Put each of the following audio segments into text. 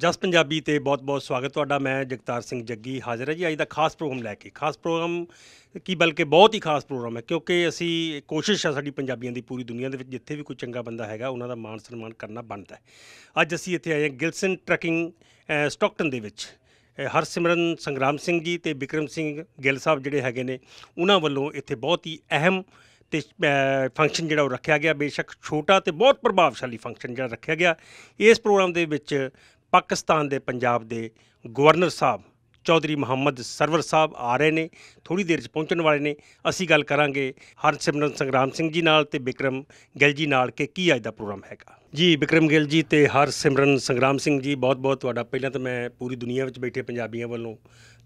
ਜਸ ਪੰਜਾਬੀ ਤੇ ਬਹੁਤ-ਬਹੁਤ ਸਵਾਗਤ ਤੁਹਾਡਾ ਮੈਂ ਜਗਤਾਰ ਸਿੰਘ ਜੱਗੀ ਹਾਜ਼ਰ ਹੈ ਜੀ ਅੱਜ ਦਾ ਖਾਸ ਪ੍ਰੋਗਰਾਮ ਲੈ ਕੇ ਖਾਸ ਪ੍ਰੋਗਰਾਮ ਕੀ ਬਲਕਿ ਬਹੁਤ ਹੀ ਖਾਸ ਪ੍ਰੋਗਰਾਮ ਹੈ ਕਿਉਂਕਿ ਅਸੀਂ ਕੋਸ਼ਿਸ਼ ਹੈ ਸਾਡੀ ਪੰਜਾਬੀਆਂ ਦੀ ਪੂਰੀ ਦੁਨੀਆ ਦੇ ਵਿੱਚ ਜਿੱਥੇ ਵੀ ਕੋਈ ਚੰਗਾ ਬੰਦਾ ਹੈਗਾ ਉਹਨਾਂ ਦਾ ਮਾਣ ਸਨਮਾਨ ਕਰਨਾ ਬਣਦਾ ਹੈ ਅੱਜ ਅਸੀਂ ਇੱਥੇ ਆਏ ਹਾਂ ਗਿਲਸਨ ਟਰਕਿੰਗ ਸਟਾਕਟਨ ਦੇ ਵਿੱਚ ਹਰਸਿਮਰਨ ਸੰਗਰਾਮ ਸਿੰਘ ਜੀ ਤੇ ਵਿਕਰਮ ਸਿੰਘ ਗਿੱਲ ਸਾਹਿਬ ਜਿਹੜੇ ਹੈਗੇ ਨੇ ਉਹਨਾਂ ਵੱਲੋਂ ਇੱਥੇ ਬਹੁਤ ਹੀ ਅਹਿਮ ਤੇ ਫੰਕਸ਼ਨ ਜਿਹੜਾ ਉਹ ਰੱਖਿਆ ਗਿਆ ਬੇਸ਼ੱਕ ਛੋਟਾ ਤੇ ਬਹੁਤ ਪ੍ਰਭਾਵਸ਼ਾਲੀ ਫੰਕਸ਼ਨ ਜਿਹੜਾ ਰੱਖਿਆ ਗਿਆ ਇਸ ਪ੍ਰੋਗਰਾਮ ਦੇ ਵਿੱਚ ਪਾਕਿਸਤਾਨ ਦੇ ਪੰਜਾਬ ਦੇ ਗਵਰਨਰ ਸਾਹਿਬ ਚੌਧਰੀ ਮੁਹੰਮਦ ਸਰਵਰ ਸਾਹਿਬ ਆ ਰਹੇ ਨੇ ਥੋੜੀ ਦੇਰ 'ਚ ਪਹੁੰਚਣ ਵਾਲੇ ਨੇ ਅਸੀਂ ਗੱਲ ਕਰਾਂਗੇ ਹਰਸਿਮਰਨ ਸੰਗਰਾਮ ਸਿੰਘ ਜੀ ਨਾਲ ਤੇ ਵਿਕਰਮ ਗਿੱਲ ਜੀ ਨਾਲ ਕਿ ਕੀ ਅੱਜ ਦਾ ਪ੍ਰੋਗਰਾਮ ਹੈਗਾ ਜੀ ਵਿਕਰਮ ਗਿੱਲ ਜੀ ਤੇ ਹਰਸਿਮਰਨ ਸੰਗਰਾਮ ਸਿੰਘ ਜੀ ਬਹੁਤ-ਬਹੁਤ ਤੁਹਾਡਾ ਪਹਿਲਾਂ ਤਾਂ ਮੈਂ ਪੂਰੀ ਦੁਨੀਆ ਵਿੱਚ ਬੈਠੇ ਪੰਜਾਬੀਆਂ ਵੱਲੋਂ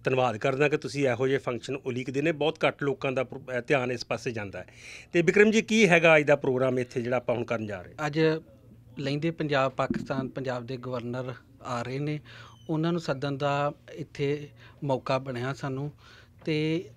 ਧੰਨਵਾਦ ਕਰਦਾ ਕਿ ਤੁਸੀਂ ਇਹੋ ਜਿਹੇ ਫੰਕਸ਼ਨ ਉਲੀਕਦੇ ਨੇ ਬਹੁਤ ਘੱਟ ਲੋਕਾਂ ਦਾ ਧਿਆਨ ਇਸ ਪਾਸੇ ਜਾਂਦਾ ਹੈ ਤੇ ਵਿਕਰਮ ਜੀ ਕੀ ਹੈਗਾ ਅੱਜ ਦਾ ਪ੍ਰੋਗਰਾਮ ਇੱਥੇ ਜਿਹੜਾ ਆਪਾਂ ਹੁਣ ਕਰਨ ਜਾ ਰਹੇ ਅੱਜ ਲੈਂਦੇ ਪੰਜਾਬ ਪਾਕਿਸਤਾਨ ਪੰਜਾਬ ਦੇ ਗਵਰਨਰ ਆ ਰਹੇ ਨੇ ਉਹਨਾਂ ਨੂੰ ਸੱਦਣ ਦਾ ਇੱਥੇ ਮੌਕਾ ਬਣਿਆ ਸਾਨੂੰ ਤੇ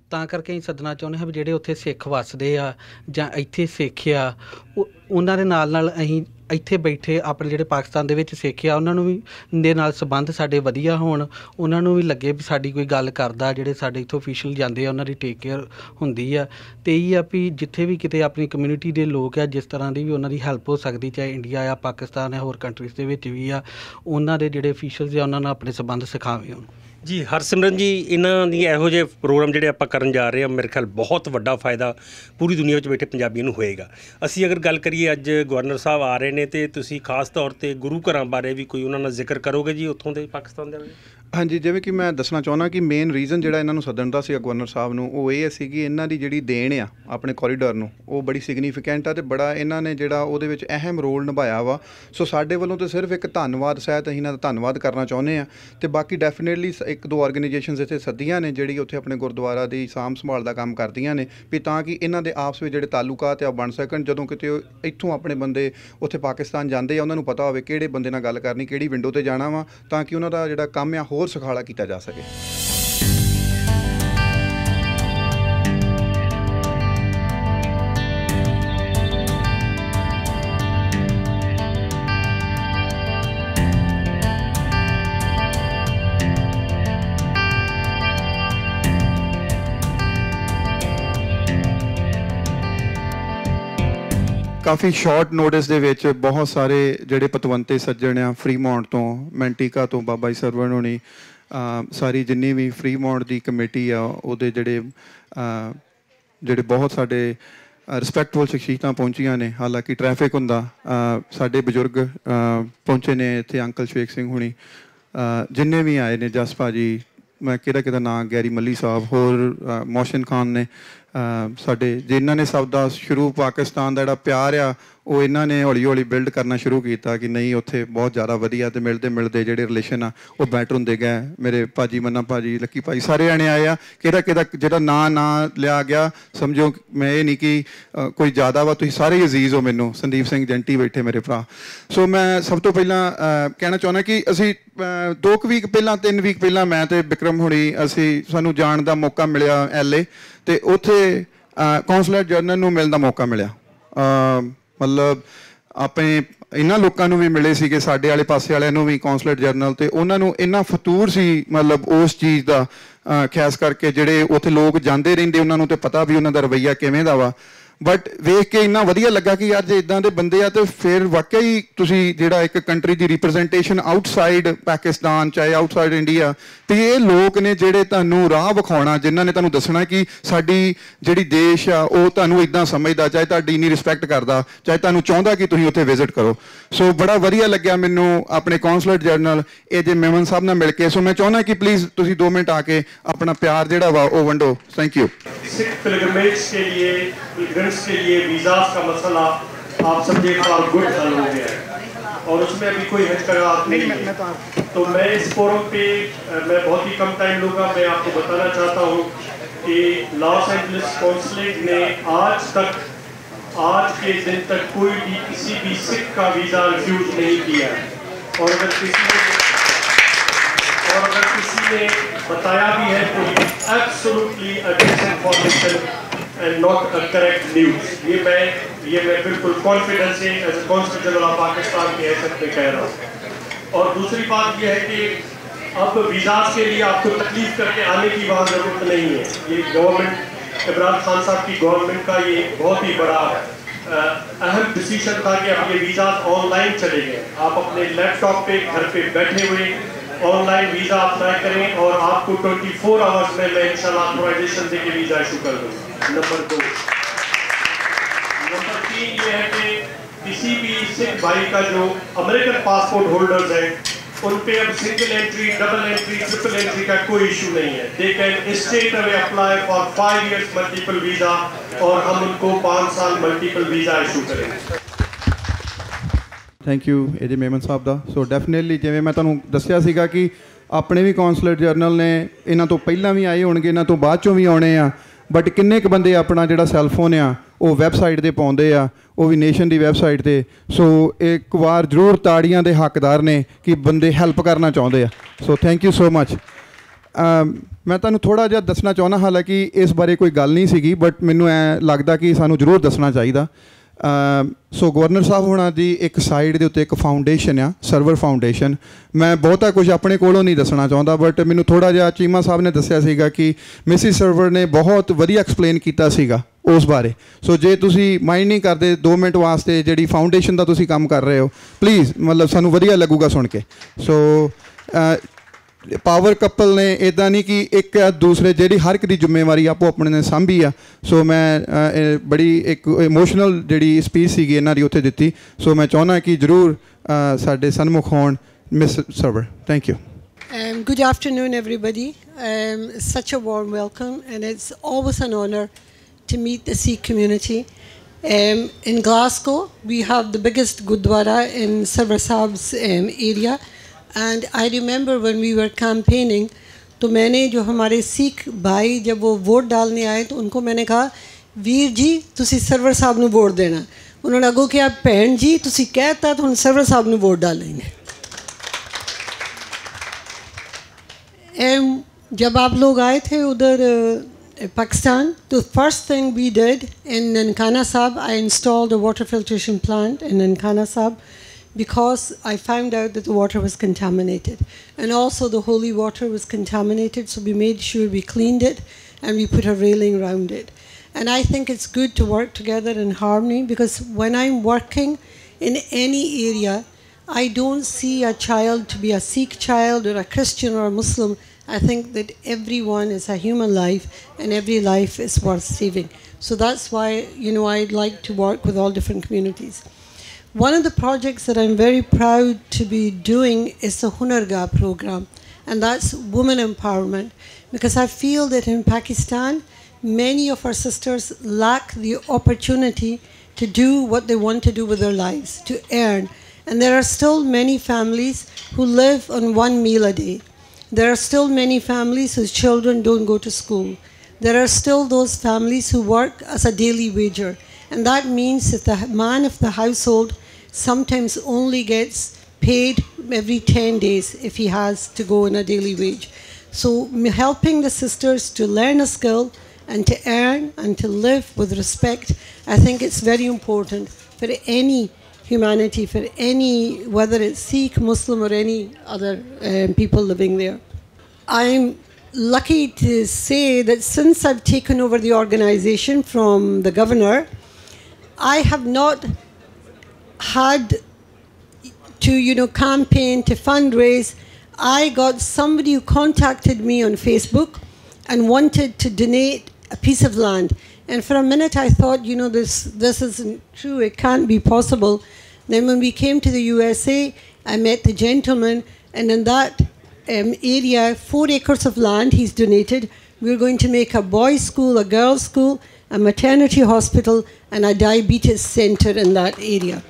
ਤਾਂ ਕਰਕੇ ਅਸੀਂ ਸੱਦਣਾ ਚਾਹੁੰਦੇ ਹਾਂ ਵੀ ਜਿਹੜੇ ਉੱਥੇ ਸਿੱਖ ਵੱਸਦੇ ਆ ਜਾਂ ਇੱਥੇ ਸਿੱਖ ਆ ਉਹਨਾਂ ਦੇ ਨਾਲ ਨਾਲ ਅਸੀਂ ਇੱਥੇ ਬੈਠੇ ਆਪਣੇ ਜਿਹੜੇ ਪਾਕਿਸਤਾਨ ਦੇ ਵਿੱਚ ਸਿੱਖਿਆ ਉਹਨਾਂ ਨੂੰ ਵੀ ਦੇ ਨਾਲ ਸੰਬੰਧ ਸਾਡੇ ਵਧੀਆ ਹੋਣ ਉਹਨਾਂ ਨੂੰ ਵੀ ਲੱਗੇ ਵੀ ਸਾਡੀ ਕੋਈ ਗੱਲ ਕਰਦਾ ਜਿਹੜੇ ਸਾਡੇ ਇਥੋਂ ਅਫੀਸ਼ੀਅਲ ਜਾਂਦੇ ਆ ਉਹਨਾਂ ਦੀ ਟੇਕ ਕੇਅਰ ਹੁੰਦੀ ਆ ਤੇ ਇਹ ਆ ਵੀ ਜਿੱਥੇ ਵੀ ਕਿਤੇ ਆਪਣੀ ਕਮਿਊਨਿਟੀ ਦੇ ਲੋਕ ਆ ਜਿਸ ਤਰ੍ਹਾਂ ਦੀ ਵੀ ਉਹਨਾਂ ਦੀ ਹੈਲਪ ਹੋ ਸਕਦੀ ਚਾਹੇ ਇੰਡੀਆ ਆ ਪਾਕਿਸਤਾਨ ਹੈ ਹੋਰ ਕੰਟਰੀਜ਼ ਦੇ ਵਿੱਚ ਵੀ ਆ ਉਹਨਾਂ ਦੇ ਜਿਹੜੇ ਅਫੀਸ਼ੀਅਲ ਆ ਉਹਨਾਂ ਨਾਲ ਆਪਣੇ ਸੰਬੰਧ ਸਿਖਾਵੇ ਉਹਨਾਂ ਜੀ ਹਰਸਿਮਰਨ ਜੀ ਇਹਨਾਂ ਦੀ ਇਹੋ ਜਿਹੇ ਪ੍ਰੋਗਰਾਮ ਜਿਹੜੇ ਆਪਾਂ ਕਰਨ ਜਾ ਰਹੇ ਆ ਮੇਰੇ ਖਿਆਲ ਬਹੁਤ ਵੱਡਾ ਫਾਇਦਾ ਪੂਰੀ ਦੁਨੀਆ ਵਿੱਚ ਬੈਠੇ ਪੰਜਾਬੀਆਂ ਨੂੰ ਹੋਏਗਾ ਅਸੀਂ ਅਗਰ ਗੱਲ ਕਰੀਏ ਅੱਜ ਗਵਰਨਰ ਸਾਹਿਬ ਆ ਰਹੇ ਨੇ ਤੇ ਤੁਸੀਂ ਖਾਸ ਤੌਰ ਤੇ ਗੁਰੂ ਘਰਾਂ ਬਾਰੇ ਵੀ ਕੋਈ ਉਹਨਾਂ ਨਾਲ ਜ਼ਿਕਰ ਕਰੋਗੇ ਜੀ ਉੱਥੋਂ ਦੇ ਪਾਕਿਸਤਾਨ ਦੇ ਹਾਂਜੀ ਜਿਵੇਂ ਕਿ ਮੈਂ ਦੱਸਣਾ ਚਾਹੁੰਦਾ ਕਿ ਮੇਨ ਰੀਜ਼ਨ ਜਿਹੜਾ ਇਹਨਾਂ ਨੂੰ ਸੱਦਣ ਦਾ ਸੀ ਗਵਰਨਰ ਸਾਹਿਬ ਨੂੰ ਉਹ ਇਹ ਸੀ ਕਿ ਇਹਨਾਂ ਦੀ ਜਿਹੜੀ ਦੇਣ ਆ ਆਪਣੇ ਕੋਰੀਡੋਰ ਨੂੰ ਉਹ ਬੜੀ ਸਿਗਨੀਫੀਕੈਂਟ ਆ ਤੇ ਬੜਾ ਇਹਨਾਂ ਨੇ ਜਿਹੜਾ ਉਹਦੇ ਵਿੱਚ ਅਹਿਮ ਰੋਲ ਨਿਭਾਇਆ ਵਾ ਸੋ ਸਾਡੇ ਵੱਲੋਂ ਤੇ ਸਿਰਫ ਇੱਕ ਧੰਨਵਾਦ ਸਹਿਤ ਅਸੀਂ ਇਹਨਾਂ ਦਾ ਧੰਨਵਾਦ ਕਰਨਾ ਚਾਹੁੰਦੇ ਆ ਤੇ ਬਾਕੀ ਡੈਫੀਨਿਟਲੀ ਇੱਕ ਦੋ ਆਰਗੇਨਾਈਜੇਸ਼ਨਸ ਇੱਥੇ ਸੱਦੀਆਂ ਨੇ ਜਿਹੜੀ ਉੱਥੇ ਆਪਣੇ ਗੁਰਦੁਆਰਾ ਦੀ ਸਾਂਭ ਸੰਭਾਲ ਦਾ ਕੰਮ ਕਰਦੀਆਂ ਨੇ ਵੀ ਤਾਂ ਕਿ ਇਹਨਾਂ ਦੇ ਆਪਸ ਵਿੱਚ ਜਿਹੜੇ ਤਾਲੁਕਾਤ ਆ ਬਣ ਸਕਣ ਜਦੋਂ ਕਿਤੇ ਇੱਥੋਂ ਆਪਣੇ ਬੰਦੇ ਉੱਥੇ ਪਾਕਿਸਤਾਨ ਜਾਂਦੇ ਆ ਉਹਨਾਂ ਨੂੰ ਪਤਾ ਹੋਵੇ ਕਿਹੜੇ ਬੰਦੇ ਨਾਲ ਗੱਲ ਕਰਨੀ ਕਿਹੜੀ ਵਿੰਡੋ ਤੇ ਜਾਣਾ ਵਾ ਤਾਂ ਕਿ ਉਹਨਾਂ ਦਾ ਜਿਹੜਾ ਕੰਮ ਆ ਹੋਰ ਸੁਖਾਲਾ ਕੀਤਾ ਜਾ ਸਕੇ ਕਾਫੀ ਸ਼ਾਰਟ ਨੋਟਿਸ ਦੇ ਵਿੱਚ ਬਹੁਤ ਸਾਰੇ ਜਿਹੜੇ ਪਤਵੰਤੇ ਸੱਜਣ ਆ ਫਰੀਮੌਂਟ ਤੋਂ ਮੈਂਟੀਕਾ ਤੋਂ ਬਾਬਾ ਜੀ ਸਰਵਣ ਹੋਣੀ ਸਾਰੀ ਜਿੰਨੀ ਵੀ ਫਰੀਮੌਂਟ ਦੀ ਕਮੇਟੀ ਆ ਉਹਦੇ ਜਿਹੜੇ ਜਿਹੜੇ ਬਹੁਤ ਸਾਡੇ ਰਿਸਪੈਕਟਫੁਲ ਸ਼ਖਸੀਅਤਾਂ ਪਹੁੰਚੀਆਂ ਨੇ ਹਾਲਾਂਕਿ ਟ੍ਰੈਫਿਕ ਹੁੰਦਾ ਸਾਡੇ ਬਜ਼ੁਰਗ ਪਹੁੰਚੇ ਨੇ ਇੱਥੇ ਅੰਕਲ ਸ਼ੇਖ ਸਿੰਘ ਹੁਣੀ ਜਿੰਨੇ ਵੀ ਆਏ ਨੇ ਜਸਪਾ ਜੀ ਮੈਂ ਕਿਹੜਾ ਕਿਹਦਾ ਨਾਮ ਗੈਰੀ ਮੱਲੀ ਸਾਹਿਬ ਹੋਰ ਮੋਸ਼ਨ ਖਾਨ ਨੇ ਸਾਡੇ ਜਿਨ੍ਹਾਂ ਨੇ ਸਭ ਦਾ ਸ਼ੁਰੂ ਪਾਕਿਸਤਾਨ ਦਾ ਜਿਹੜਾ ਪਿਆਰ ਆ ਉਹ ਇਹਨਾਂ ਨੇ ਹੌਲੀ ਹੌਲੀ ਬਿਲਡ ਕਰਨਾ ਸ਼ੁਰੂ ਕੀਤਾ ਕਿ ਨਹੀਂ ਉੱਥੇ ਬਹੁਤ ਜ਼ਿਆਦਾ ਵਧੀਆ ਤੇ ਮਿਲਦੇ ਮਿਲਦੇ ਜਿਹੜੇ ਰਿਲੇਸ਼ਨ ਆ ਉਹ ਬੈਟਰ ਹੁੰਦੇ ਗਏ ਮੇਰੇ ਭਾਜੀ ਮੰਨਾ ਭਾਜੀ ਲੱਕੀ ਭਾਈ ਸਾਰੇ ਆਣੇ ਆਏ ਆ ਕਿਹੜਾ ਕਿਹੜਾ ਜਿਹੜਾ ਨਾਂ ਨਾਂ ਲਿਆ ਗਿਆ ਸਮਝੋ ਮੈਂ ਇਹ ਨਹੀਂ ਕਿ ਕੋਈ ਜ਼ਿਆਦਾ ਵਾ ਤੁਸੀਂ ਸਾਰੇ ਅਜ਼ੀਜ਼ ਹੋ ਮੈਨੂੰ ਸੰਦੀਪ ਸਿੰਘ ਜੈਂਟੀ ਬੈਠੇ ਮੇਰੇ ਭਰਾ ਸੋ ਮੈਂ ਸਭ ਤੋਂ ਪਹਿਲਾਂ ਕਹਿਣਾ ਚਾਹੁੰਦਾ ਕਿ ਅਸੀਂ 2 ਵੀਕ ਪਹਿਲਾਂ 3 ਵੀਕ ਪਹਿਲਾਂ ਮੈਂ ਤੇ ਵਿਕਰਮ ਹੁਣੀ ਅਸੀਂ ਸਾਨੂੰ ਜਾਣ ਦਾ ਮੌਕਾ ਮਿਲਿਆ ਐਲਏ ਤੇ ਉਥੇ ਕਾਉਂਸਲਰ ਜਨਰਲ ਨੂੰ ਮਿਲਣ ਦਾ ਮੌਕਾ ਮਿਲਿਆ ਮਤਲਬ ਆਪੇ ਇਹਨਾਂ ਲੋਕਾਂ ਨੂੰ ਵੀ ਮਿਲੇ ਸੀਗੇ ਸਾਡੇ ਵਾਲੇ ਪਾਸੇ ਵਾਲਿਆਂ ਨੂੰ ਵੀ ਕਾਉਂਸਲਰ ਜਰਨਲ ਤੇ ਉਹਨਾਂ ਨੂੰ ਇੰਨਾ ਫਤੂਰ ਸੀ ਮਤਲਬ ਉਸ ਚੀਜ਼ ਦਾ ਖਾਸ ਕਰਕੇ ਜਿਹੜੇ ਉੱਥੇ ਲੋਕ ਜਾਂਦੇ ਰਹਿੰਦੇ ਉਹਨਾਂ ਨੂੰ ਤੇ ਪਤਾ ਵੀ ਉਹਨਾਂ ਦਾ ਰਵਈਆ ਕਿਵੇਂ ਦਾ ਵਾ ਬਟ ਵੇਖ ਕੇ ਇੰਨਾ ਵਧੀਆ ਲੱਗਾ ਕਿ ਯਾਰ ਜੇ ਇਦਾਂ ਦੇ ਬੰਦੇ ਆ ਤੇ ਫਿਰ ਵਾਕਈ ਤੁਸੀਂ ਜਿਹੜਾ ਇੱਕ ਕੰਟਰੀ ਦੀ ਰਿਪਰੈਜ਼ੈਂਟੇਸ਼ਨ ਆਊਟਸਾਈਡ ਪਾਕਿਸਤਾਨ ਚਾਹੇ ਆਊਟਸਾਈਡ ਇੰਡੀਆ ਤੇ ਇਹ ਲੋਕ ਨੇ ਜਿਹੜੇ ਤੁਹਾਨੂੰ ਰਾਹ ਵਿਖਾਉਣਾ ਜਿਨ੍ਹਾਂ ਨੇ ਤੁਹਾਨੂੰ ਦੱਸਣਾ ਕਿ ਸਾਡੀ ਜਿਹੜੀ ਦੇਸ਼ ਆ ਉਹ ਤੁਹਾਨੂੰ ਇਦਾਂ ਸਮਝਦਾ ਚਾਹੇ ਤੁਹਾਡੀ ਇਨੀ ਰਿਸਪੈਕਟ ਕਰਦਾ ਚਾਹੇ ਤੁਹਾਨੂੰ ਚਾਹੁੰਦਾ ਕਿ ਤੁਸੀਂ ਉੱਥੇ ਵਿਜ਼ਿਟ ਕਰੋ ਸੋ ਬੜਾ ਵਧੀਆ ਲੱਗਿਆ ਮੈਨੂੰ ਆਪਣੇ ਕੌਂਸਲਰ ਜਨਰਲ ਇਹ ਜੇ ਮਹਿਮਨ ਸਾਹਿਬ ਨਾਲ ਮਿਲ ਕੇ ਸੋ ਮੈਂ ਚਾਹੁੰਦਾ ਕਿ ਪਲੀਜ਼ ਤੁਸੀਂ 2 ਮਿੰਟ ਆ ਕੇ ਆਪਣਾ ਪਿਆਰ ਜਿਹੜਾ ਵਾ ਉਹ ਵੰਡੋ ਥੈਂਕ ਯੂ ਸਿੱਖ ਪਿਲਗ੍ਰਿਮੇਜ ਕੇ ਲਈ इमिग्रेंट्स के लिए वीजा का मसला आप समझे फॉर गुड हल हो गया है और उसमें अभी कोई हचकरात नहीं तो है तो मैं इस फोरम पे मैं बहुत ही कम टाइम लूँगा मैं आपको बताना चाहता हूँ कि लॉस एंजलिस कौंसलेट ने आज तक आज के दिन तक कोई भी किसी भी सिख का वीज़ा रिफ्यूज नहीं किया है और अगर किसी ने और अगर किसी ने बताया भी है तो absolutely against information and not a correct news ये मैं ये मैं बिल्कुल कॉन्फिडेंस से as a constitution of Pakistan के हैसियत में कह रहा हूँ और दूसरी बात यह है कि अब वीजा के लिए आपको तकलीफ करके आने की वहाँ ज़रूरत नहीं है ये गवर्नमेंट इमरान खान साहब की गवर्नमेंट का ये बहुत ही बड़ा अहम डिसीजन था कि अब ये वीजा ऑनलाइन चले गए आप अपने लैपटॉप पे घर पे बैठे हुए ऑनलाइन वीज़ा अप्लाई करें और आपको 24 फोर आवर्स में मैं इंशाल्लाह ऑथोराइजेशन देके वीज़ा इशू कर दूँ नंबर दो नंबर तीन ये है कि किसी भी सिख भाई का जो अमेरिकन पासपोर्ट होल्डर्स हैं उन पे अब single entry double entry triple entry का कोई इशू नहीं है they can straight away apply for five years multiple visa और हम उनको पाँच साल मल्टीपल वीज़ा इशू करेंगे thank you AJ Memon sahib ਦਾ ਸੋ ਡੈਫੀਨਿਟਲੀ ਜਿਵੇਂ ਮੈਂ ਤੁਹਾਨੂੰ ਦੱਸਿਆ ਸੀਗਾ ਕਿ ਆਪਣੇ ਵੀ ਕਾਉਂਸਲਰ ਜਰਨਲ ਨੇ ਇਹਨਾਂ ਤੋਂ ਪਹਿਲਾਂ ਵੀ ਆਏ ਹੋਣਗੇ ਇਹਨਾਂ ਤੋਂ ਬਾਅਦ ਚੋਂ ਵੀ ਆਉਣੇ ਆ ਬਟ ਕਿੰਨੇ ਕੁ ਬੰਦੇ ਆਪਣਾ ਜਿਹੜਾ ਸੈਲਫੋਨ ਆ ਉਹ ਵੈਬਸਾਈਟ ਤੇ ਪਾਉਂਦੇ ਆ ਉਹ ਵੀ ਨੇਸ਼ਨ ਦੀ ਵੈਬਸਾਈਟ ਤੇ ਸੋ ਇੱਕ ਵਾਰ ਜ਼ਰੂਰ ਤਾੜੀਆਂ ਦੇ ਹੱਕਦਾਰ ਨੇ ਕਿ ਬੰਦੇ ਹੈਲਪ ਕਰਨਾ ਚਾਹੁੰਦੇ ਆ ਸੋ ਥੈਂਕ ਯੂ ਸੋ ਮੱਚ ਮੈਂ ਤੁਹਾਨੂੰ ਥੋੜਾ ਜਿਹਾ ਦੱਸਣਾ ਚਾਹਣਾ ਹਾਲਾਂਕਿ ਇਸ ਬਾਰੇ ਕੋਈ ਗੱਲ ਨਹੀਂ ਸੀਗੀ ਬਟ ਮੈਨੂੰ ਐ ਲੱਗਦਾ ਕਿ ਸਾਨੂੰ ਜ਼ਰੂਰ ਦੱਸਣਾ ਚਾਹੀਦਾ ਸੋ ਗਵਰਨਰ ਸਾਹਿਬ ਹੁਣਾਂ ਦੀ ਇੱਕ ਸਾਈਡ ਦੇ ਉੱਤੇ ਇੱਕ ਫਾਊਂਡੇਸ਼ਨ ਆ ਸਰਵਰ ਫਾਊਂਡੇਸ਼ਨ ਮੈਂ ਬਹੁਤਾ ਕੁਝ ਆਪਣੇ ਕੋਲੋਂ ਨਹੀਂ ਦੱਸਣਾ ਚਾਹੁੰਦਾ ਬਟ ਮੈਨੂੰ ਥੋੜਾ ਜਿਹਾ ਚੀਮਾ ਸਾਹਿਬ ਨੇ ਦੱਸਿਆ ਸੀਗਾ ਕਿ ਮਿਸਿਸ ਸਰਵਰ ਨੇ ਬਹੁਤ ਵਧੀਆ ਐਕਸਪਲੇਨ ਕੀਤਾ ਸੀਗਾ ਉਸ ਬਾਰੇ ਸੋ ਜੇ ਤੁਸੀਂ ਮਾਈਂਡ ਨਹੀਂ ਕਰਦੇ 2 ਮਿੰਟ ਵਾਸਤੇ ਜਿਹੜੀ ਫਾਊਂਡੇਸ਼ਨ ਦਾ ਤੁਸੀਂ ਕੰਮ ਕਰ ਰਹੇ ਹੋ ਪਲੀਜ਼ ਮਤਲਬ ਸਾਨੂੰ ਵਧੀਆ ਲੱਗੂਗਾ ਸੁਣ ਕੇ ਸੋ ਪਾਵਰ ਕਪਲ ਨੇ ਇਦਾਂ ਨਹੀਂ ਕਿ ਇੱਕ ਦੂਸਰੇ ਜਿਹੜੀ ਹਰ ਇੱਕ ਦੀ ਜ਼ਿੰਮੇਵਾਰੀ ਆਪੋ ਆਪਣੇ ਨੇ ਸਾਂਭੀ ਆ ਸੋ ਮੈਂ ਬੜੀ ਇੱਕ ਇਮੋਸ਼ਨਲ ਜਿਹੜੀ ਸਪੀਚ ਸੀਗੀ ਇਹਨਾਂ ਦੀ ਉੱਥੇ ਦਿੱਤੀ ਸੋ ਮੈਂ ਚਾਹੁੰਦਾ ਕਿ ਜਰੂਰ ਸਾਡੇ ਸਨਮੁਖ ਹੋਣ miss Sarwar thank you um good afternoon everybody um such a warm welcome and it's always an honour to meet the Sikh community um in Glasgow we have the biggest gurdwara in Sarwar sahib's area and I remember when we were campaigning तो मैंने जो हमारे सिख भाई जब वो vote डालने आए तो उनको मैंने कहा जी तुम सरवर साहब ਸਾਹਿਬ वोट देना उन्होंने अगो कि आप भैन जी तुम कहता तो हम सरवर साहब ਨੂੰ वोट डालेंगे एम जब आप लोग आए थे उधर पाकिस्तान तो first thing we did in Nankana Sahib I install the water filtration plant in Nankana Sahib because I found out that the water was contaminated. And also the holy water was contaminated, so we made sure we cleaned it and we put a railing around it. And I think it's good to work together in harmony because when I'm working in any area, I don't see a child to be a Sikh child or a Christian or a Muslim. I think that everyone is a human life and every life is worth saving. So that's why, you know, I'd like to work with all different communities. One of the projects that I'm very proud to be doing is the Hunarga program, and that's women empowerment, because I feel that in Pakistan, many of our sisters lack the opportunity to do what they want to do with their lives, to earn. And there are still many families who live on one meal a day. There are still many families whose children don't go to school. There are still those families who work as a daily wager. And that means that the man of the household sometimes only gets paid every 10 days if he has to go on a daily wage. So helping the sisters to learn a skill and to earn and to live with respect, I think it's very important for any humanity, for any, whether it's Sikh, Muslim or any other um, people living there. I'm lucky to say that since I've taken over the organization from the governor, I have not had to, you know, campaign, to fundraise. I got somebody who contacted me on Facebook and wanted to donate a piece of land. And for a minute I thought, you know, this, this isn't true, it can't be possible. Then when we came to the USA, I met the gentleman, and in that um, area, four acres of land he's donated. We're going to make a boys' school, a girls' school, a maternity hospital, and a diabetes center in that area.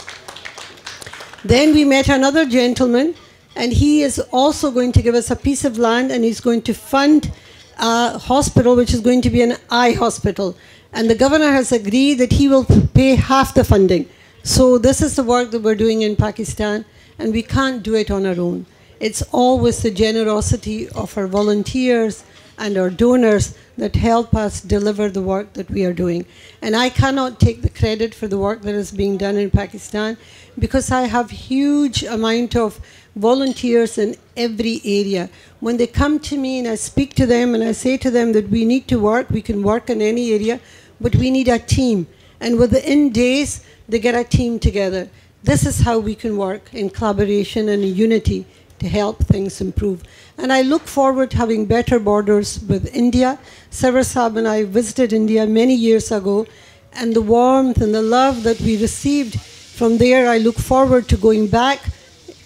Then we met another gentleman, and he is also going to give us a piece of land, and he's going to fund a hospital, which is going to be an eye hospital. And the governor has agreed that he will pay half the funding. So this is the work that we're doing in Pakistan, and we can't do it on our own. It's always the generosity of our volunteers and our donors that help us deliver the work that we are doing. And I cannot take the credit for the work that is being done in Pakistan because I have huge amount of volunteers in every area. When they come to me and I speak to them and I say to them that we need to work, we can work in any area, but we need a team. And within days, they get a team together. This is how we can work in collaboration and in unity to help things improve. And I look forward to having better borders with India. Sarasab and I visited India many years ago, and the warmth and the love that we received from there, I look forward to going back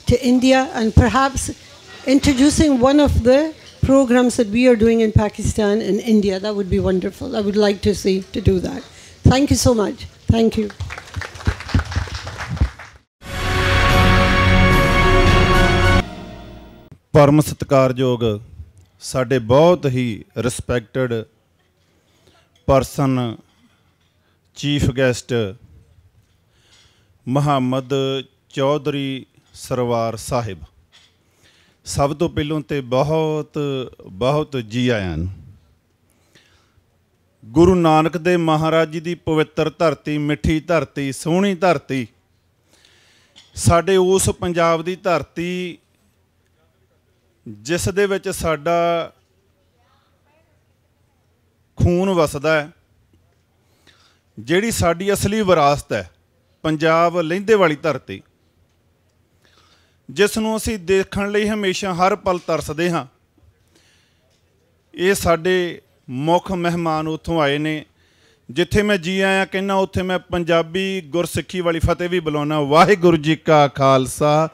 to India and perhaps introducing one of the programs that we are doing in Pakistan and India. That would be wonderful. I would like to see to do that. Thank you so much. Thank you. ਪਰਮ ਸਤਿਕਾਰਯੋਗ ਸਾਡੇ ਬਹੁਤ ਹੀ respected person chief guest Muhammad Chaudhry Sarwar sahib ਸਭ ਤੋਂ ਪਹਿਲਾਂ ਤੇ ਬਹੁਤ ਬਹੁਤ ਜੀ ਆਇਆਂ ਨੂੰ ਗੁਰੂ ਨਾਨਕ ਦੇ ਮਹਾਰਾਜ ਜੀ ਦੀ ਪਵਿੱਤਰ ਧਰਤੀ ਮਿੱਠੀ ਧਰਤੀ ਸੋਹਣੀ ਧਰਤੀ ਸਾਡੇ ਉਸ ਪੰਜਾਬ ਦੀ ਧਰਤੀ ਜਿਸ ਦੇ ਵਿੱਚ ਸਾਡਾ ਖੂਨ ਵਸਦਾ ਹੈ ਜਿਹੜੀ ਸਾਡੀ ਅਸਲੀ ਵਿਰਾਸਤ ਹੈ ਪੰਜਾਬ ਲਹਿੰਦੇ ਵਾਲੀ ਧਰਤੀ ਜਿਸ ਨੂੰ ਅਸੀਂ ਦੇਖਣ ਲਈ ਹਮੇਸ਼ਾ ਹਰ ਪਲ ਤਰਸਦੇ ਹਾਂ ਇਹ ਸਾਡੇ ਮੁੱਖ ਮਹਿਮਾਨ ਉੱਥੋਂ ਆਏ ਨੇ ਜਿੱਥੇ ਮੈਂ ਜੀ ਆਇਆ ਕਹਿੰਨਾ ਉੱਥੇ ਮੈਂ ਪੰਜਾਬੀ ਗੁਰਸਿੱਖੀ ਵਾਲੀ ਫਤਿਹ ਵੀ ਬੁਲਾਉਣਾ ਵਾਹਿਗੁਰੂ ਜੀ ਕਾ ਖਾਲਸਾ